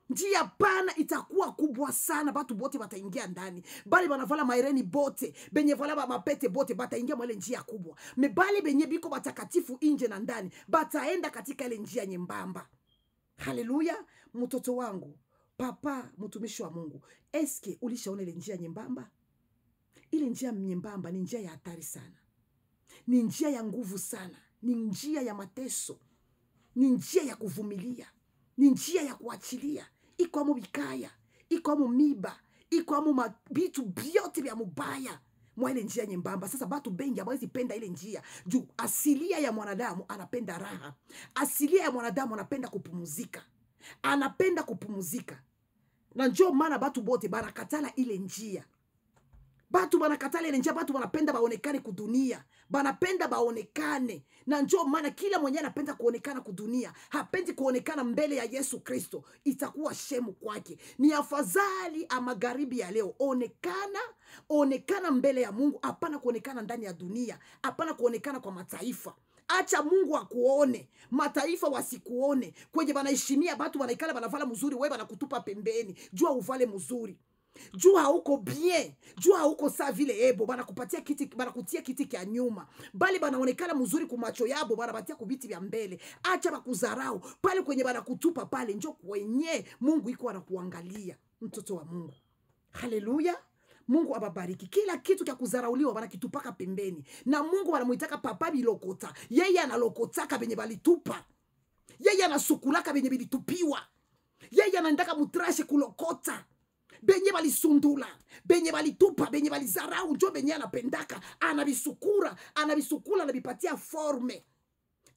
Speaker 1: njia pana itakuwa kubwa sana batu bote bataingia ndani bale banavala maireni bote benye vala mapete bote bataingia mwa njia kubwa mebale benye biko batakatifu inje na ndani bataenda katika ile njia nyembamba haleluya mtoto wangu papa mtumishi wa mungu eske ulishaona ile njia nyembamba ile njia nyembamba ni njia ya hatari sana ni njia ya nguvu sana ni njia ya mateso ni njia ya kuvumilia ni njia ya kuachilia ikomo bikaya ikomo miba ikomo vitu vyote vya mubaya mwa ile njia nyembamba. Sasa batu bengi hawezi penda ile njia juu asilia ya mwanadamu anapenda raha, asilia ya mwanadamu anapenda kupumzika, anapenda kupumzika, na njoo maana batu bote banakatala ile njia batu banakatala ile njia, batu banapenda baonekane kudunia, banapenda baonekane, na njo maana kila mwenye anapenda kuonekana kudunia hapendi kuonekana mbele ya Yesu Kristo, itakuwa shemu kwake. Ni afadhali amagharibi magharibi ya leo, onekana onekana mbele ya Mungu, hapana kuonekana ndani ya dunia, hapana kuonekana kwa mataifa. Acha Mungu akuone, mataifa wasikuone. Kwenye banaheshimia batu banaikala banavala mzuri, wewe banakutupa pembeni. Jua uvale mzuri jua hauko bien, jua hauko saa vile ebo, eh, banakupatia kiti, banakutia kiti kya nyuma, bali banaonekana mzuri kumacho yabo, banabatia kubiti vya mbele. Acha bakuzarau pale kwenye banakutupa pale, njo kwenye Mungu iko anakuangalia, mtoto wa Mungu. Haleluya. Mungu ababariki. Kila kitu kya kuzarauliwa banakitupaka pembeni, na Mungu banamuitaka papa bilokota, yeye analokotaka benye balitupa, yeye anasukulaka benye bilitupiwa, yeye anaendaka mutrashe kulokota benye balisundula benye balitupa benye balizarau njo benye anapendaka anavisukura anavisukula anavipatia forme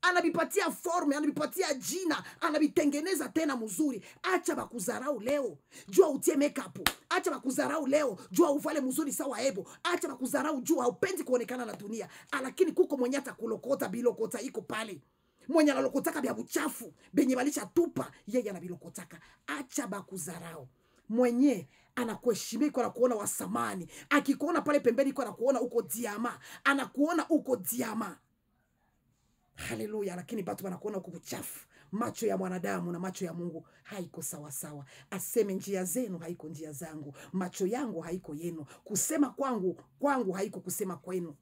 Speaker 1: anavipatia forme anavipatia jina anavitengeneza tena mzuri acha bakuzarau leo jua utie makeup acha bakuzarau leo jua uvale mzuri sawa ebo acha bakuzarau jua upendi kuonekana na dunia lakini kuko mwenye atakulokota bilokota iko pale mwenye analokotaka bya buchafu benye balisha tupa yeye anabilokotaka acha bakuzarau mwenye anakuheshimia iko anakuona wa samani, akikuona pale pembeni iko anakuona uko diama, anakuona uko diama. Haleluya! Lakini batu wanakuona uko kuchafu. Macho ya mwanadamu na macho ya Mungu haiko sawasawa. Aseme njia zenu haiko njia zangu, macho yangu haiko yenu, kusema kwangu kwangu haiko kusema kwenu.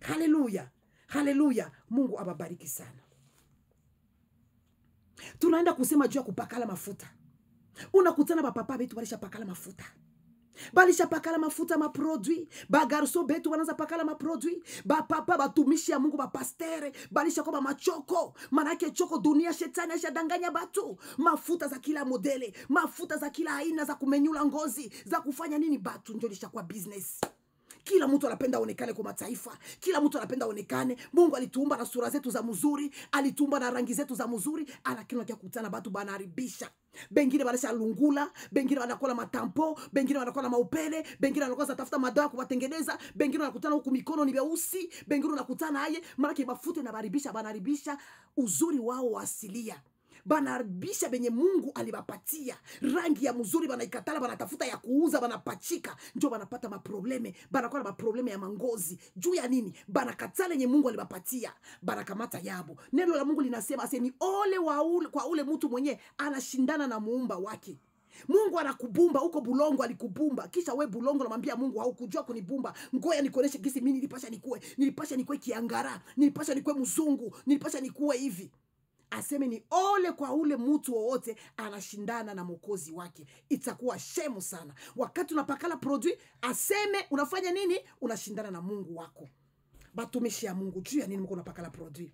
Speaker 1: Haleluya, haleluya! Mungu ababariki sana. Tunaenda kusema juu ya kupakala mafuta unakutana bapapa betu balishapakala mafuta balishapakala mafuta maprodui bagarso betu banaza pakala maprodwi bapapa batumishi ya mungu bapastere balishakwa bamachoko manake choko dunia shetani ashadanganya batu mafuta za kila modele mafuta za kila aina za kumenyula ngozi za kufanya nini batu njo lishakwa business kila mtu anapenda aonekane kwa mataifa, kila mtu anapenda aonekane. Mungu alituumba na sura zetu za mzuri, alituumba na rangi zetu za mzuri, lakini wakia kukutana batu banaharibisha bengine banasha lungula, bengine wanakula matampo, bengine wanakula maupele, bengine wanakuwa zatafuta madawa kuwatengeneza, bengine wanakutana huku mikono ni vyeusi, bengine unakutana aye, maanake mafute inabaribisha, banaribisha uzuri wao wa asilia banabisha benye Mungu alibapatia rangi ya mzuri, banaikatala, banatafuta ya kuuza, banapachika, njo banapata maprobleme, banakuwa na maprobleme ya mangozi juu ya nini? Banakatala yenye Mungu alibapatia, banakamata yabo. Neno la Mungu linasema ase ni ole wa ule, kwa ule mtu mwenye anashindana na muumba wake. Mungu anakubumba huko Bulongo, alikubumba kisha we Bulongo namwambia Mungu haukujua kunibumba, ngoya nikuoneshe gisi mimi nilipasha nikuwe, nilipasha nikuwe kiangara, nilipasha nikuwe mzungu, nilipasha nikuwe hivi aseme ni ole kwa ule mtu wowote anashindana na mwokozi wake itakuwa shemu sana wakati unapakala produit aseme unafanya nini unashindana na mungu wako batumishi ya mungu juu ya nini mko unapakala produit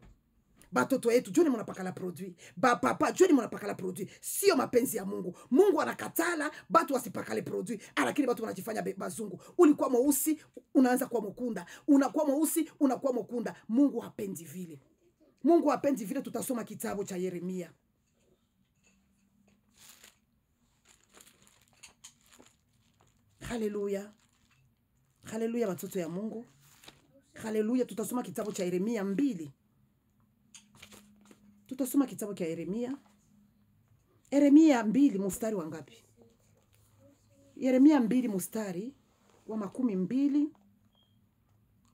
Speaker 1: batoto yetu joni munapakala produit bapapa joni munapakala produit sio mapenzi ya mungu mungu anakatala batu wasipakale produit ah, lakini batu wanajifanya bazungu ulikuwa mweusi unaanza kuwa mwekunda unakuwa mweusi unakuwa mwekunda mungu hapendi vile Mungu apendi vile tutasoma kitabu cha Yeremia. Haleluya, haleluya, watoto ya Mungu, haleluya. Tutasoma kitabu cha Yeremia mbili, tutasoma kitabu cha Yeremia Yeremia mbili mustari wa ngapi? Yeremia mbili mustari wa makumi mbili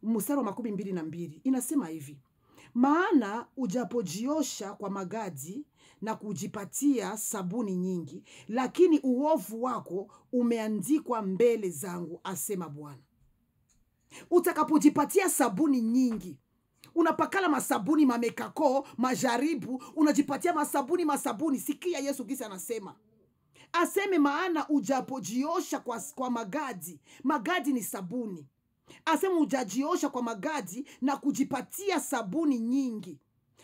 Speaker 1: mustari wa makumi mbili na mbili inasema hivi maana ujapojiosha kwa magadi na kujipatia sabuni nyingi, lakini uovu wako umeandikwa mbele zangu, asema Bwana. Utakapojipatia sabuni nyingi unapakala masabuni mamekako majaribu, unajipatia masabuni masabuni. Sikia Yesu kisi anasema aseme, maana ujapojiosha kwa, kwa magadi. Magadi ni sabuni asema ujajiosha kwa magadi na kujipatia sabuni nyingi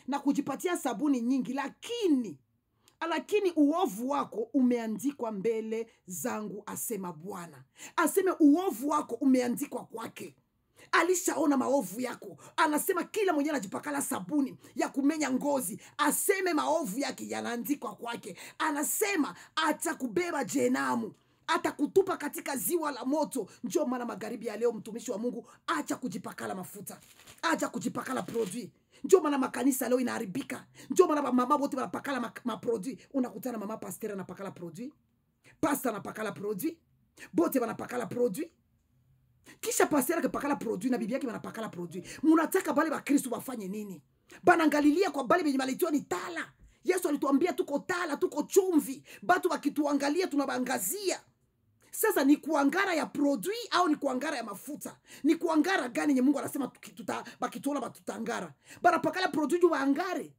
Speaker 1: na kujipatia sabuni nyingi lakini lakini uovu wako umeandikwa mbele zangu asema bwana aseme uovu wako umeandikwa kwake alishaona maovu yako anasema kila mwenyewe anajipakala sabuni ya kumenya ngozi aseme maovu yake yanaandikwa kwake anasema atakubeba jenamu atakutupa katika ziwa la moto. Ndio maana magharibi ya leo, mtumishi wa Mungu, acha kujipakala mafuta, acha kujipakala produit. Ndio maana makanisa leo inaharibika. Ndio maana mama wote wanapakala maproduit. Unakutana mama pasteur anapakala produit, pasta anapakala produit, bote wanapakala produit kisha pasteur akipakala produit na bibi yake wanapakala produit. Munataka bale bakristu wafanye nini? Banangalilia kwa bale benye balitiwa ni tala. Yesu alituambia tuko tala, tuko chumvi, batu wakituangalia tunabangazia sasa ni kuangara ya produit au ni kuangara ya mafuta ni kuangara gani nye mungu anasema tuta, bakituona batutangara barapakala produit baangare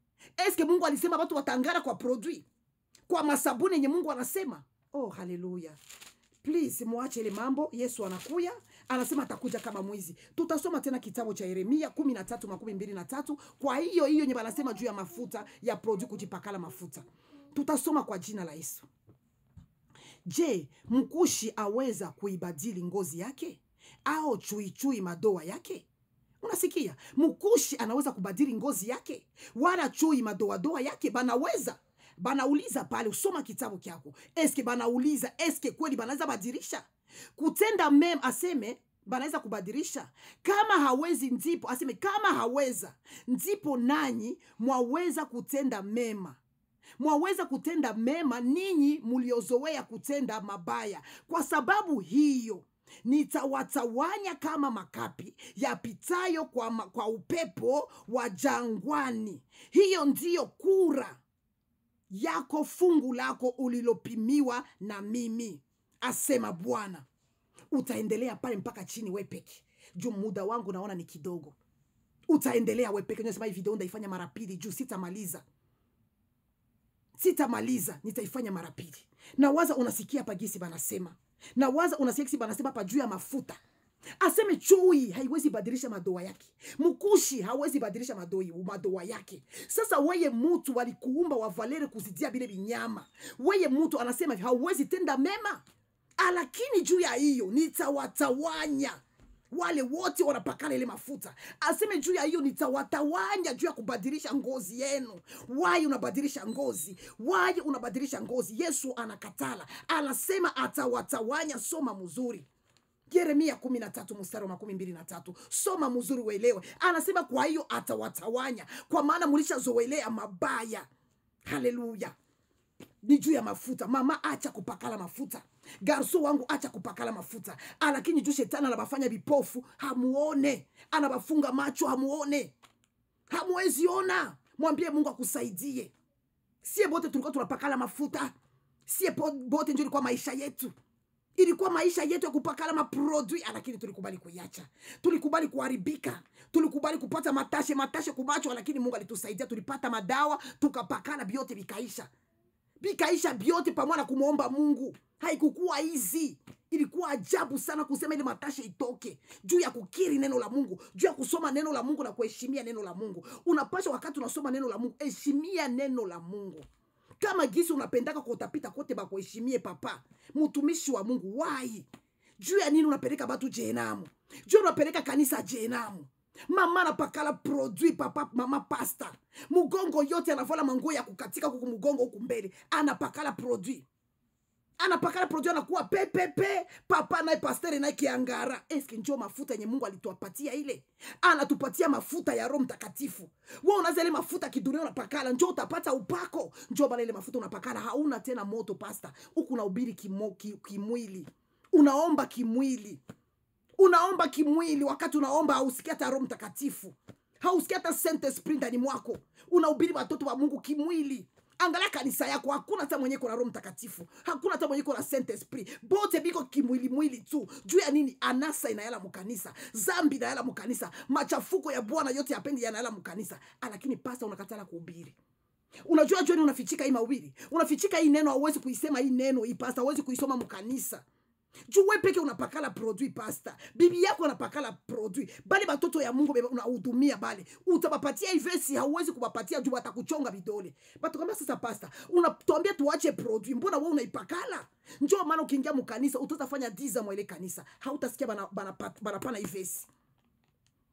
Speaker 1: eske mungu alisema batu watangara kwa produit kwa masabuni yenye mungu anasema oh haleluya please mwache ile mambo yesu anakuya anasema atakuja kama mwizi tutasoma tena kitabu cha yeremia kumi na tatu makumi mbili na tatu kwa hiyo hiyo nye banasema juu ya mafuta ya produit kujipakala mafuta tutasoma kwa jina la yesu Je, mkushi aweza kuibadili ngozi yake au chuichui chui madoa yake? Unasikia, mkushi anaweza kubadili ngozi yake, wala chui madoadoa yake banaweza banauliza pale, usoma kitabu kyako, eske banauliza, eske kweli banaweza badirisha kutenda mem, aseme banaweza kubadirisha. Kama hawezi ndipo aseme, kama haweza ndipo nanyi mwaweza kutenda mema mwaweza kutenda mema ninyi mliozoea kutenda mabaya. Kwa sababu hiyo nitawatawanya kama makapi yapitayo kwa, ma, kwa upepo wa jangwani. Hiyo ndiyo kura yako, fungu lako ulilopimiwa na mimi, asema Bwana. Utaendelea pale mpaka chini wepeke, juu muda wangu naona ni kidogo. Utaendelea wepeke. Nasema hii video ndaifanya mara pili juu sitamaliza sitamaliza nitaifanya mara pili na waza unasikia pagisi banasema na waza unasikia kisi banasema pa juu ya mafuta aseme chui haiwezi badilisha madoa yake, mkushi hawezi badilisha madoi madoa yake. Sasa weye mutu walikuumba wavalere kuzidia bile binyama, weye mutu anasema hauwezi tenda mema, lakini juu ya hiyo nitawatawanya wale wote wanapakana ile mafuta. Aseme juu ya hiyo, nitawatawanya juu ya kubadilisha ngozi yenu. Wai unabadilisha ngozi, wai unabadilisha ngozi. Yesu anakatala, anasema atawatawanya. Soma mzuri Yeremia kumi mstari wa tatu soma mzuri uelewe. Anasema kwa hiyo atawatawanya, kwa maana mlishazoelea mabaya. Haleluya! Ni juu ya mafuta. Mama, acha kupakala mafuta garso wangu acha kupakala mafuta, ah, lakini tu shetani anabafanya vipofu, hamuone, anabafunga macho, hamuone, hamwezi ona. Mwambie Mungu akusaidie. Sie bote tulikuwa tunapakala mafuta, sie bote ndio ilikuwa maisha yetu ilikuwa maisha yetu ya kupakala maprodui, ah, lakini tulikubali kuiacha, tulikubali kuharibika, tulikubali kupata matashe matashe kumacho ah, lakini Mungu alitusaidia, tulipata madawa tukapakala, vyote vikaisha, vikaisha vyote, pamoja na kumwomba Mungu haikukuwa hizi ilikuwa ajabu sana kusema ile matasha itoke juu ya kukiri neno la Mungu, juu ya kusoma neno la Mungu na kuheshimia neno la Mungu. Unapasha wakati unasoma neno la Mungu, heshimia neno la Mungu kama gisi unapendaka kutapita kote bakuheshimie papa mtumishi wa Mungu. Wai juu ya nini unapeleka batu jenamu? Juu unapeleka kanisa jenamu? Mama anapakala produit papa, mama pasta mugongo yote anavala manguo ya kukatika kuku mugongo huku mbele anapakala produit anapakala produit anakuwa pepepe papa naye pasteri naye kiangara eske njo mafuta yenye mungu alituapatia ile anatupatia mafuta ya roho mtakatifu we unaza ile mafuta kidunia unapakala njo utapata upako njo bana ile mafuta unapakala hauna tena moto pasta huku unahubiri kimwili unaomba kimwili unaomba kimwili wakati unaomba hausikii hata roho mtakatifu hausikii hata saint esprit ndani mwako unaubiri watoto wa mungu kimwili angalia kanisa yako, hakuna hata mwenye kona roho mtakatifu, hakuna hata mwenye kona saint esprit, bote biko kimwilimwili tu. Juu ya nini? Anasa inayala mukanisa, zambi inayala mukanisa, machafuko ya Bwana yote yapendi yanayala mkanisa lakini pasa unakatala kuhubiri Unajua joni unafichika hii mawili unafichika hii neno, hauwezi kuisema hii neno, hii pasa hauwezi kuisoma mkanisa juwe peke unapakala produit pasta bibi yako anapakala produit bale batoto ya mungu unahudumia bale utabapatia ivesi hauwezi kubapatia juu watakuchonga vidole batukwambia sasa pasta unatuambia tuache produit mbona we unaipakala njoo maana ukiingia mukanisa utazafanya diza mwa kanisa hautasikia banapana bana, bana, bana ivesi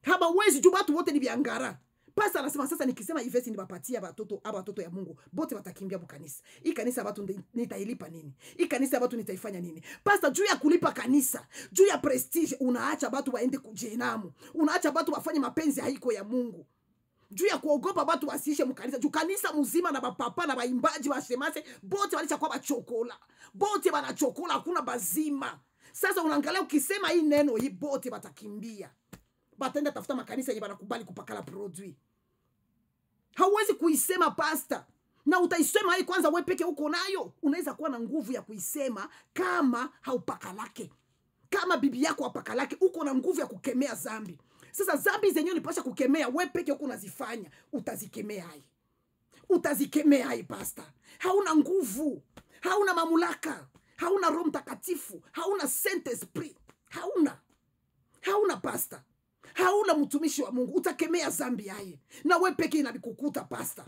Speaker 1: habawezi juu batu wote ni biangara pasa anasema sasa, nikisema ivesi nibapatia watoto aba watoto ya Mungu bote watakimbia mkanisa. Hii kanisa watu nitailipa nini? Hii kanisa watu nitaifanya nini? Pasa juu ya kulipa kanisa, juu ya prestige, unaacha watu waende kujenamu, unaacha watu wafanye mapenzi haiko ya Mungu juu ya kuogopa watu wasiishe mkanisa, juu kanisa mzima na bapapa na baimbaji bashemase bote walishakuwa bachokola, bote banachokola, hakuna bazima. Sasa unaangalia ukisema hii neno hii, bote watakimbia, bataenda tafuta makanisa yenye banakubali kupakala produit hauwezi kuisema pasta na utaisema hii kwanza we peke huko nayo unaweza kuwa na nguvu ya kuisema kama haupaka lake kama bibi yako lake uko na nguvu ya kukemea zambi sasa zambi zenyewe nipasha kukemea we peke huko unazifanya utazikemea hai utazikemea hai pasta hauna nguvu hauna mamlaka hauna roho mtakatifu hauna saint esprit hauna hauna pasta hauna mtumishi wa Mungu, utakemea zambi yaye, na we peke inabikukuta pasta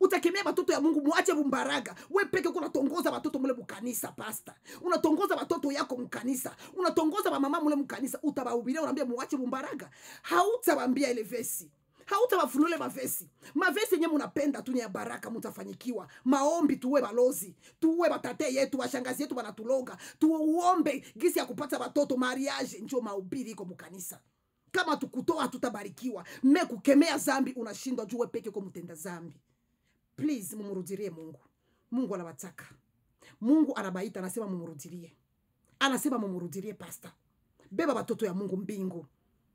Speaker 1: utakemea batoto ya Mungu, muache bumbaraga. We peke uko unatongoza batoto mule mkanisa, pasta, unatongoza batoto yako mkanisa, unatongoza bamama mule mkanisa, utabahubiria unaambia muache bumbaraga, hautawaambia ile vesi hautawafunule mavesi mavesi yenye munapenda tu ya baraka, mutafanyikiwa. Maombi tuwe balozi, tuwe batate yetu, washangazi yetu wanatuloga, tuombe gisi ya kupata watoto mariage. Njo mahubiri iko mukanisa kama tukutoa hatutabarikiwa. Mme kukemea zambi unashindwa, juwe peke yako mtenda zambi. Please mumurudirie Mungu. Mungu anawataka. Mungu anabaita, anasema mumurudirie anasema mumurudirie Pasta, beba watoto ya Mungu mbingu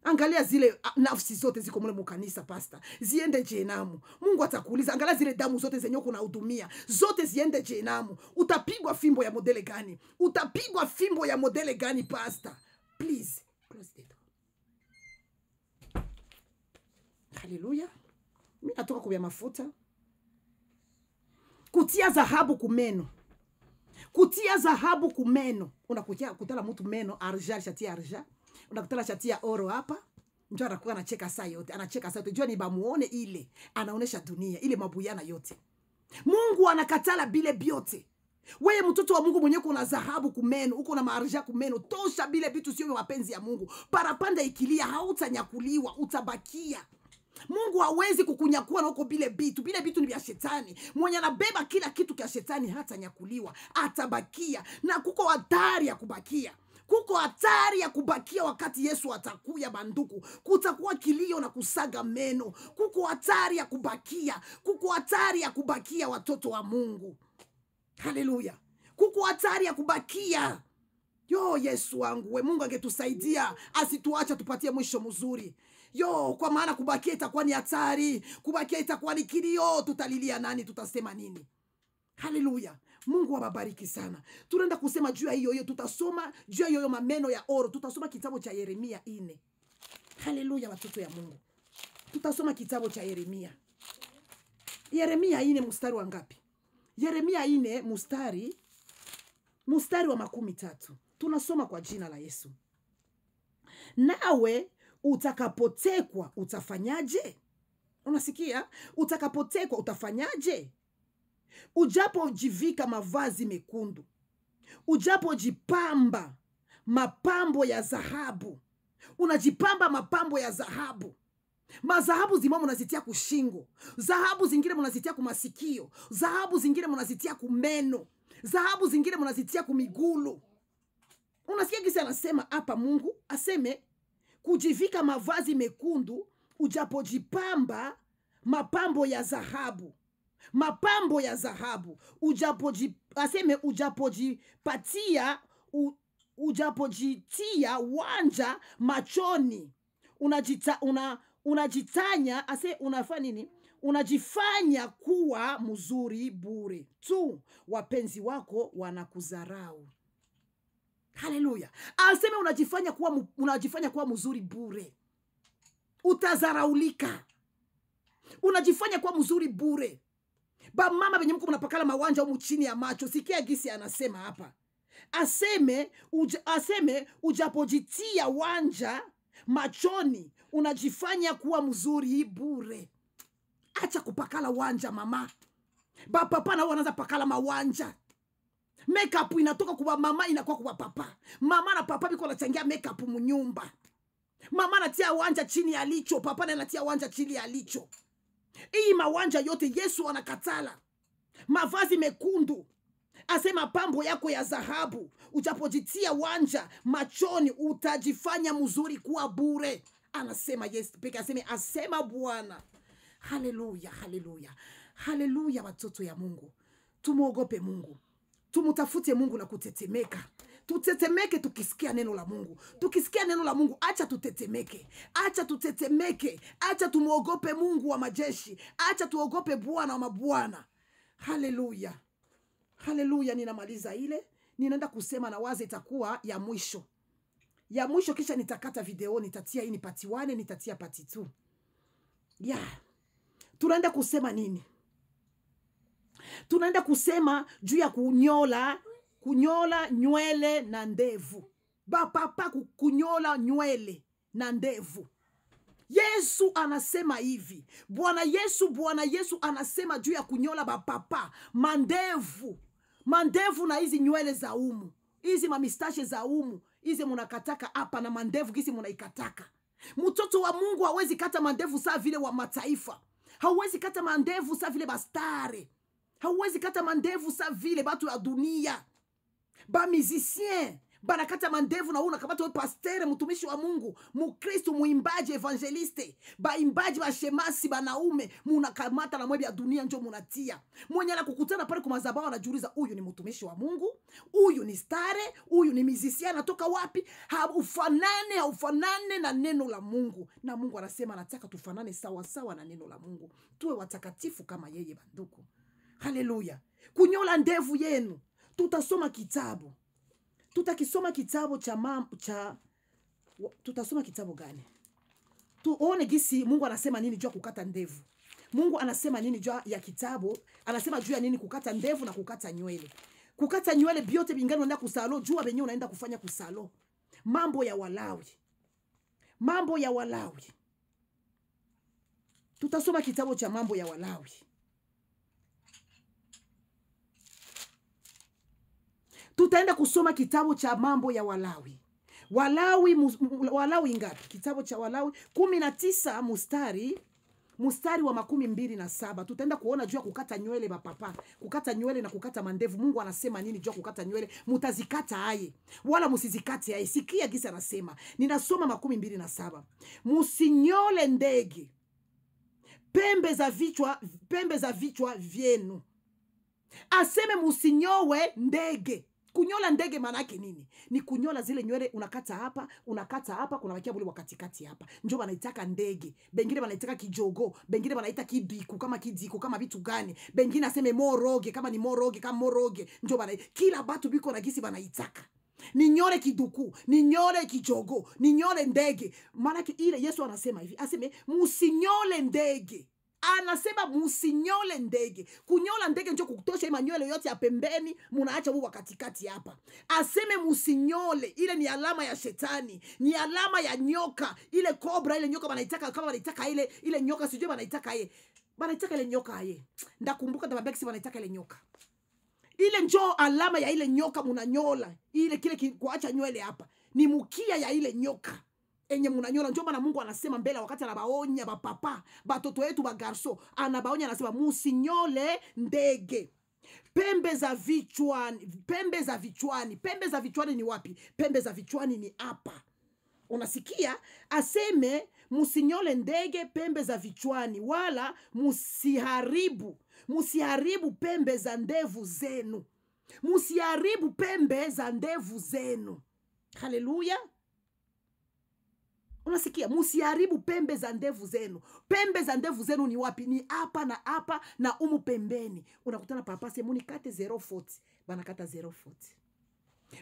Speaker 1: Angalia zile nafsi zote ziko mule mukanisa pasta, ziende jenamu. Mungu atakuuliza, angalia zile damu zote zenye kunahudumia zote ziende jenamu. Utapigwa fimbo ya modele gani? Utapigwa fimbo ya modele gani pasta? Please haleluya Mimi natoka kuvya mafuta kutia dhahabu kumeno kutia dhahabu kumeno unakutia kutala mtu meno arja shatia arja unakutala shatia oro hapa Mtu anakuwa anacheka saa yote anacheka saa yote jua ni bamuone ile anaonesha dunia ile mabuyana yote mungu anakatala bile byote Wewe mtoto wa mungu mwenye uko na dhahabu kumeno uko na maarja kumeno tosha bile vitu sio mapenzi ya mungu parapanda ikilia hautanyakuliwa utabakia Mungu hawezi kukunyakua na huko bile bitu, bile bitu ni vya shetani. Mwenye anabeba kila kitu kya shetani hata nyakuliwa, atabakia na kuko hatari ya kubakia kuko hatari ya kubakia wakati Yesu atakuya. Banduku, kutakuwa kilio na kusaga meno. Kuko hatari ya kubakia, kuko hatari ya kubakia, watoto wa Mungu. Haleluya, kuko hatari ya kubakia. Yo Yesu wangu we, Mungu angetusaidia asituacha, tupatie mwisho mzuri yo kwa maana kubakia itakuwa ni hatari kubakia itakuwa ni kilio tutalilia nani tutasema nini haleluya mungu awabariki sana tunaenda kusema juu ya hiyo hiyo tutasoma juu ya hiyo maneno ya oro tutasoma kitabu cha yeremia ine haleluya watoto ya mungu tutasoma kitabu cha yeremia yeremia ine mstari wa ngapi yeremia ine mstari mstari wa makumi tatu tunasoma kwa jina la yesu nawe utakapotekwa utafanyaje unasikia utakapotekwa utafanyaje ujapojivika mavazi mekundu ujapojipamba mapambo ya dhahabu unajipamba mapambo ya dhahabu madhahabu zima munazitia kushingo dhahabu zingine munazitia kumasikio dhahabu zingine munazitia kumeno dhahabu zingine munazitia kumigulu unasikia gisi anasema hapa mungu aseme kujivika mavazi mekundu, ujapojipamba mapambo ya dhahabu, mapambo ya dhahabu, ujapoji aseme ujapojipatia u, ujapojitia wanja machoni, unajita, una, unajitanya ase unafanya nini? Unajifanya kuwa mzuri bure tu, wapenzi wako wanakudharau haleluya aseme unajifanya kuwa, unajifanya kuwa mzuri bure utazaraulika unajifanya kuwa mzuri bure bamama venye mko mnapakala mawanja umu chini ya macho sikia gisi anasema hapa aseme uja, aseme ujapojitia wanja machoni unajifanya kuwa mzuri bure acha kupakala wanja mama bapapa nao wanaanza pakala mawanja makeup inatoka kwa mama inakuwa kwa papa. Mama na papa biko anachangia makeup mnyumba. Mama anatia wanja chini ya licho, papa na anatia wanja chini ya licho. Hii mawanja yote Yesu anakatala. Mavazi mekundu asema pambo yako ya dhahabu, ujapojitia wanja machoni utajifanya mzuri kuwa bure, anasema Yesu peke aseme, asema Bwana. Haleluya, haleluya, haleluya! Watoto ya Mungu, tumwogope Mungu tumutafute Mungu na kutetemeka tutetemeke tukisikia neno la Mungu, tukisikia neno la Mungu. Acha tutetemeke, acha tutetemeke, acha tumwogope Mungu wa majeshi, acha tuogope Bwana wa mabwana. Haleluya, haleluya. Ninamaliza ile, ninaenda kusema na waza itakuwa ya mwisho ya mwisho, kisha nitakata video, nitatia hii ni pati wane, nitatia pati tu ya yeah. Tunaenda kusema nini? tunaenda kusema juu ya kunyola kunyola nywele na ndevu bapapa kunyola nywele na ndevu yesu anasema hivi bwana yesu bwana yesu anasema juu ya kunyola bapapa mandevu mandevu na hizi nywele za umu hizi mamistashe za umu hizi munakataka hapa na mandevu kisi munaikataka mtoto wa mungu hawezi kata mandevu saa vile wa mataifa hauwezi kata mandevu saa vile bastare hauwezi kata mandevu sa vile batu ya dunia ba bamizisien kata mandevu na una unakamata we pastere mtumishi wa mungu mukristu muimbaji evangeliste ba imbaji ba bashemasi banaume kamata na mwebi ya dunia njo munatia mwenye la kukutana pale kumazabao anajuliza huyu ni mtumishi wa mungu huyu ni stare huyu ni mizisia anatoka wapi haufanane haufanane na neno la mungu na mungu anasema nataka tufanane sawa sawa na neno la mungu tuwe watakatifu kama yeye banduku haleluya kunyola ndevu yenu tutasoma kitabu tutakisoma kitabu cha mam, cha tutasoma kitabu gani tuone gisi mungu anasema nini juu ya kukata ndevu mungu anasema nini juu ya kitabu anasema juu ya nini kukata ndevu na kukata nywele kukata nywele biote bingani unaenda kusalo jua venyewe unaenda kufanya kusalo mambo ya walawi mambo ya walawi tutasoma kitabu cha mambo ya walawi tutaenda kusoma kitabu cha mambo ya Walawi. Walawi, Walawi ngapi? Kitabu cha Walawi kumi na tisa mustari mustari wa makumi mbili na saba tutaenda kuona juu ya kukata nywele mapapa, kukata nywele na kukata mandevu. Mungu anasema nini juu ya kukata nywele? Mutazikata aye wala musizikate aye. Sikia gisa anasema, ninasoma makumi mbili na saba musinyole ndege pembe za vichwa, pembe za vichwa vyenu, aseme musinyowe ndege kunyola ndege maana nini? Ni kunyola zile nywele, unakata hapa, unakata hapa, kuna wakia bule wakatikati hapa, njo wanaitaka ndege. Bengine wanaitaka kijogo, bengine wanaita kidiku kama kidiku, kama vitu gani, bengine aseme moroge, kama ni moroge, kama moroge, njo wana kila batu biko na gisi wanaitaka ni nyole kiduku, ni nyole kijogo, ni nyole ndege. Maanake ile Yesu anasema hivi, aseme musinyole ndege anasema musinyole ndege. Kunyola ndege ndio kutosha manywele yote ya pembeni, munaacha huu katikati hapa. Aseme musinyole, ile ni alama ya shetani, ni alama ya nyoka, ile kobra, ile nyoka wanaitaka kama wanaitaka ile ile nyoka, sijui wanaitaka ye wanaitaka ile nyoka ye, ndakumbuka tababeki wanaitaka ile nyoka ile njo alama ya ile nyoka munanyola ile kile kuacha nywele hapa ni mukia ya ile nyoka enye munanyola njo maana Mungu anasema mbele wakati anabaonya bapapa batoto yetu bagarso, anabaonya anasema musinyole ndege pembe za vichwani, pembe za vichwani, pembe za vichwani ni wapi? Pembe za vichwani ni hapa. Unasikia aseme musinyole ndege pembe za vichwani, wala musiharibu, musiharibu pembe za ndevu zenu, musiharibu pembe za ndevu zenu. Haleluya! unasikia musiharibu pembe za ndevu zenu pembe za ndevu zenu ni wapi ni hapa na hapa na umu pembeni unakutana papasi munikate 040 banakata 040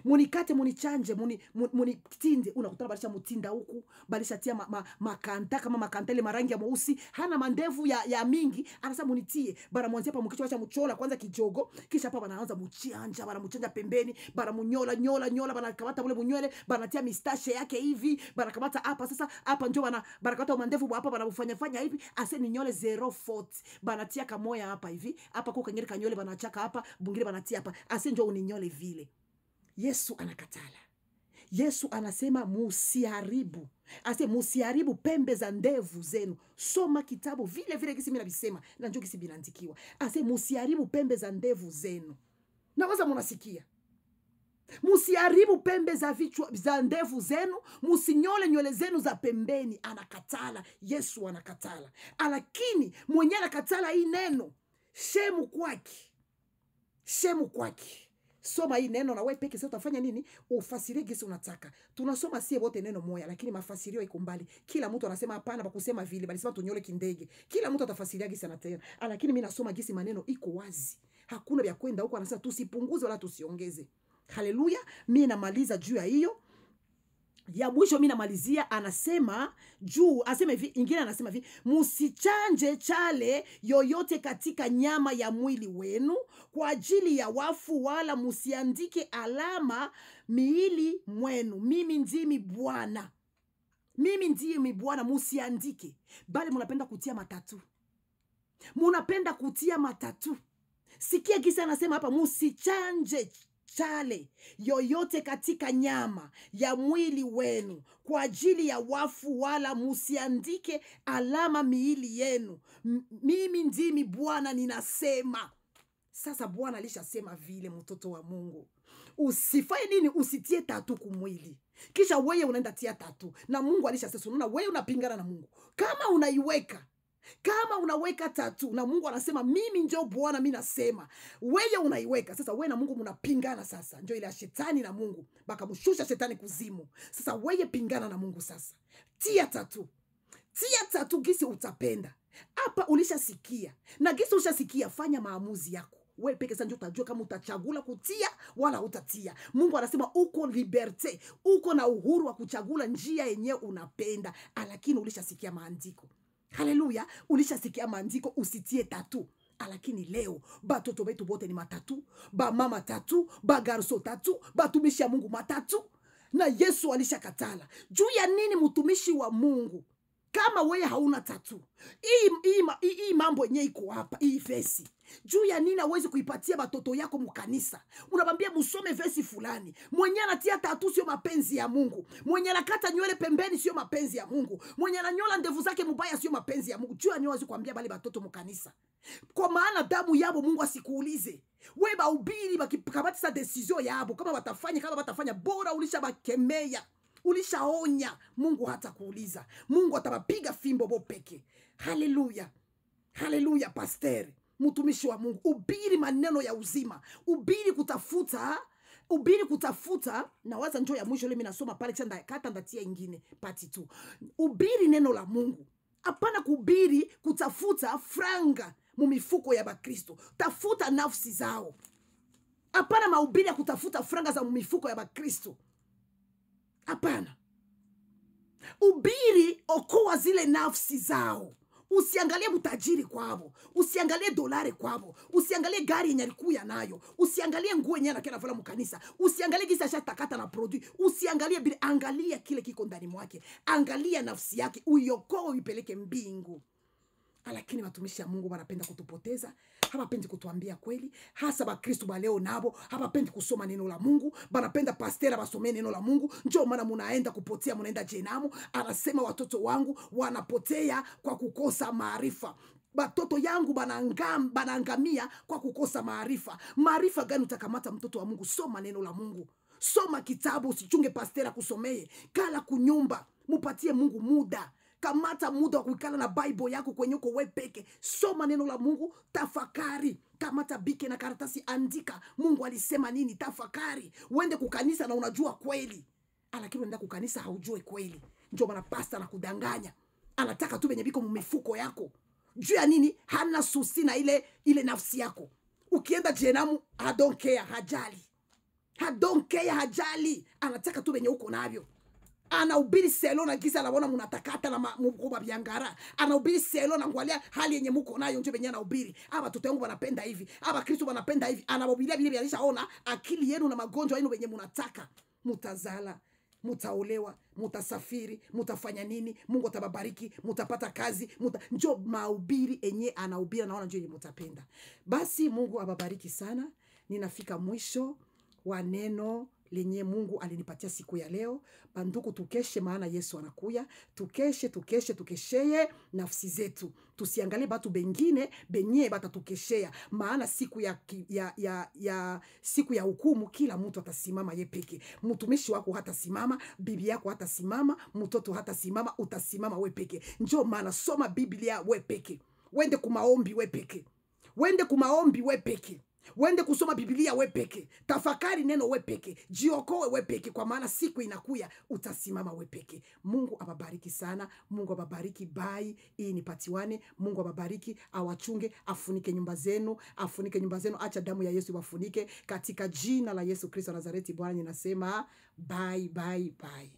Speaker 1: munikate munichanje munitinde muni unakutana balisha mutinda huku balisha tia ma, ma, makanta kama makanta ile marangi ya mweusi hana mandevu ya, ya mingi anasema munitie bara baramwanzia pa mkicho acha mchola kwanza kijogo kisha pa banaanza muchanja banamuchanja pembeni bara munyola nyola nyola bara kamata mule munywele bara tia mistashe yake hivi bara kamata hapa sasa hapa njo bana bara kamata mandevu hapa banamfanya fanya hivi ase ni nyole bara tia kamoya hapa hivi hapa kwa kangere kanywele chaka hapa bungire tia hapa ase njo uninyole vile Yesu anakatala. Yesu anasema musiharibu, ase musiharibu pembe za ndevu zenu. Soma kitabu vile vile kisi minabisema na kisi binandikiwa, ase musiharibu pembe za ndevu zenu. Nawaza munasikia musiharibu pembe za vichwa za ndevu zenu, musinyole nywele zenu za pembeni. Anakatala, Yesu anakatala. Lakini mwenye anakatala hii neno shemu kwake, shemu kwake soma hii neno na wewe peke yako utafanya nini? Ufasirie gisi unataka. Tunasoma sie wote neno moja, lakini mafasirio iko mbali. Kila mtu anasema hapana pa kusema vile, bali sema tunyole kindege. Kila mtu atafasiria gisi anatena. Ah, lakini mimi nasoma gisi maneno iko wazi. Hakuna vya kwenda huko, anasema tusipunguze wala tusiongeze. Haleluya, mimi namaliza juu ya hiyo ya mwisho mi namalizia, anasema juu, asema hivi, ingine anasema hivi, musichanje chale yoyote katika nyama ya mwili wenu kwa ajili ya wafu, wala musiandike alama miili mwenu. Mimi ndimi Bwana, mimi ndimi Bwana. Musiandike bali munapenda kutia matatu, munapenda kutia matatu. Sikia kisa anasema hapa, musichanje chale yoyote katika nyama ya mwili wenu kwa ajili ya wafu, wala musiandike alama miili yenu. M mimi ndimi Bwana ninasema. Sasa Bwana alishasema vile, mtoto wa Mungu usifanye nini? Usitie tatu kumwili, kisha weye unaenda tia tatu, na Mungu alishasema. Unaona weye unapingana na Mungu, kama unaiweka kama unaweka tatu na mungu anasema mimi njo bwana mi nasema weye unaiweka sasa weye na mungu munapingana sasa njo ile ya shetani na mungu bakamshusha shetani kuzimu sasa weye pingana na mungu sasa tia tatu tia tatu gisi utapenda hapa ulishasikia na gisi ulishasikia fanya maamuzi yako we peke sasa utajua kama utachagula kutia wala utatia. Mungu anasema uko liberte, uko na uhuru wa kuchagula njia yenyewe unapenda, ah, lakini ulishasikia maandiko haleluya ulishasikia maandiko usitie tatu ah, lakini leo batoto betu bote ni matatu bamama tatu bagarso tatu batumishi ya mungu matatu na yesu alishakatala juu ya nini mtumishi wa mungu kama wewe hauna tatu hii mambo yenyewe iko hapa hii vesi juu ya nini awezi kuipatia batoto yako mkanisa unabambia musome vesi fulani mwenye anatia tatu sio mapenzi ya mungu mwenye anakata nywele pembeni sio mapenzi ya mungu mwenye ananyola ndevu zake mubaya sio mapenzi ya mungu juu ya niwezi kuambia bale batoto mkanisa kwa maana damu yabo mungu asikuulize we baubiri bakikamata sa desizio yabo kama batafanya kama batafanya bora ulisha bakemeya Ulishaonya, Mungu hata kuuliza. Mungu atawapiga fimbo bo peke. Haleluya, haleluya. Pasteri, mtumishi wa Mungu, ubiri maneno ya uzima, ubiri kutafuta ubiri kutafuta na waza njo ya mwisho le minasoma pale kisha ndatia ingine pati tu ubiri neno la mungu hapana kubiri kutafuta franga mumifuko ya bakristo tafuta nafsi zao hapana maubiri ya kutafuta franga za mumifuko ya bakristo Hapana, ubiri, okoa zile nafsi zao. Usiangalie utajiri kwavo, usiangalie dolari kwavo, usiangalie gari yenye alikuu yanayo, usiangalie nguo yenye anakia navala mkanisa, usiangalie gisa ashatakata na produit, usiangalie bila, angalia kile kiko ndani mwake, angalia nafsi yake, uiokoe, uipeleke mbingu. Ah, lakini watumishi ya Mungu wanapenda kutupoteza, hawapendi kutuambia kweli, hasa Bakristu ba leo nabo hawapendi kusoma neno la Mungu, banapenda pastera basomee neno la Mungu. Njoo maana munaenda kupotea, munaenda jenamu. Anasema watoto wangu wanapotea kwa kukosa maarifa batoto yangu banangam, banangamia kwa kukosa maarifa. Maarifa gani utakamata? Mtoto wa Mungu, soma neno la Mungu, soma kitabu, usichunge pastera kusomeye, kala kunyumba, mupatie Mungu muda Kamata muda wa kuikala na Bible yako kwenye uko we peke, soma neno la Mungu, tafakari. Kamata bike na karatasi, andika Mungu alisema nini, tafakari. Uende kukanisa na unajua kweli, lakini unaenda kukanisa haujue kweli. Ndio maana pasta na kudanganya anataka tu benye biko mumifuko yako juu ya nini? Hana susi na ile ile nafsi yako. Ukienda jenamu, I don't care, hajali, I don't care, hajali, anataka tu benye uko navyo anaubiri selo na kisa anaona mnatakata na mkuba biangara anahubiri selo na ngwalia hali yenye muko nayo njo benye anahubiri aba toto yangu wanapenda hivi aba kristo wanapenda hivi anahubiria vile vyanisha ona akili yenu na magonjwa yenu benye mnataka mutazala mutaolewa mutasafiri mutafanya nini mungu atababariki mutapata kazi muta... njo maubiri enye anaubira naona njo yenye mutapenda basi mungu ababariki sana ninafika mwisho wa neno lenye Mungu alinipatia siku ya leo. Banduku, tukeshe, maana Yesu anakuya. Tukeshe, tukeshe, tukesheye nafsi zetu, tusiangalie batu bengine benye batatukeshea, maana siku ya, ya, ya, ya siku ya hukumu kila mtu atasimama ye peke. Mtumishi wako hatasimama, bibi yako hatasimama, mtoto hatasimama, utasimama we peke. Njo maana soma Biblia we peke, wende kumaombi we peke, wende kumaombi we peke Wende kusoma Biblia we peke, tafakari neno we peke, jiokoe we peke, kwa maana siku inakuya utasimama we peke. Mungu ababariki sana, Mungu ababariki bai hii ni patiwane. Mungu ababariki, awachunge, afunike nyumba zenu, afunike nyumba zenu, acha damu ya Yesu iwafunike katika jina la Yesu Kristo Nazareti. Bwana ninasema bye, bye, bye.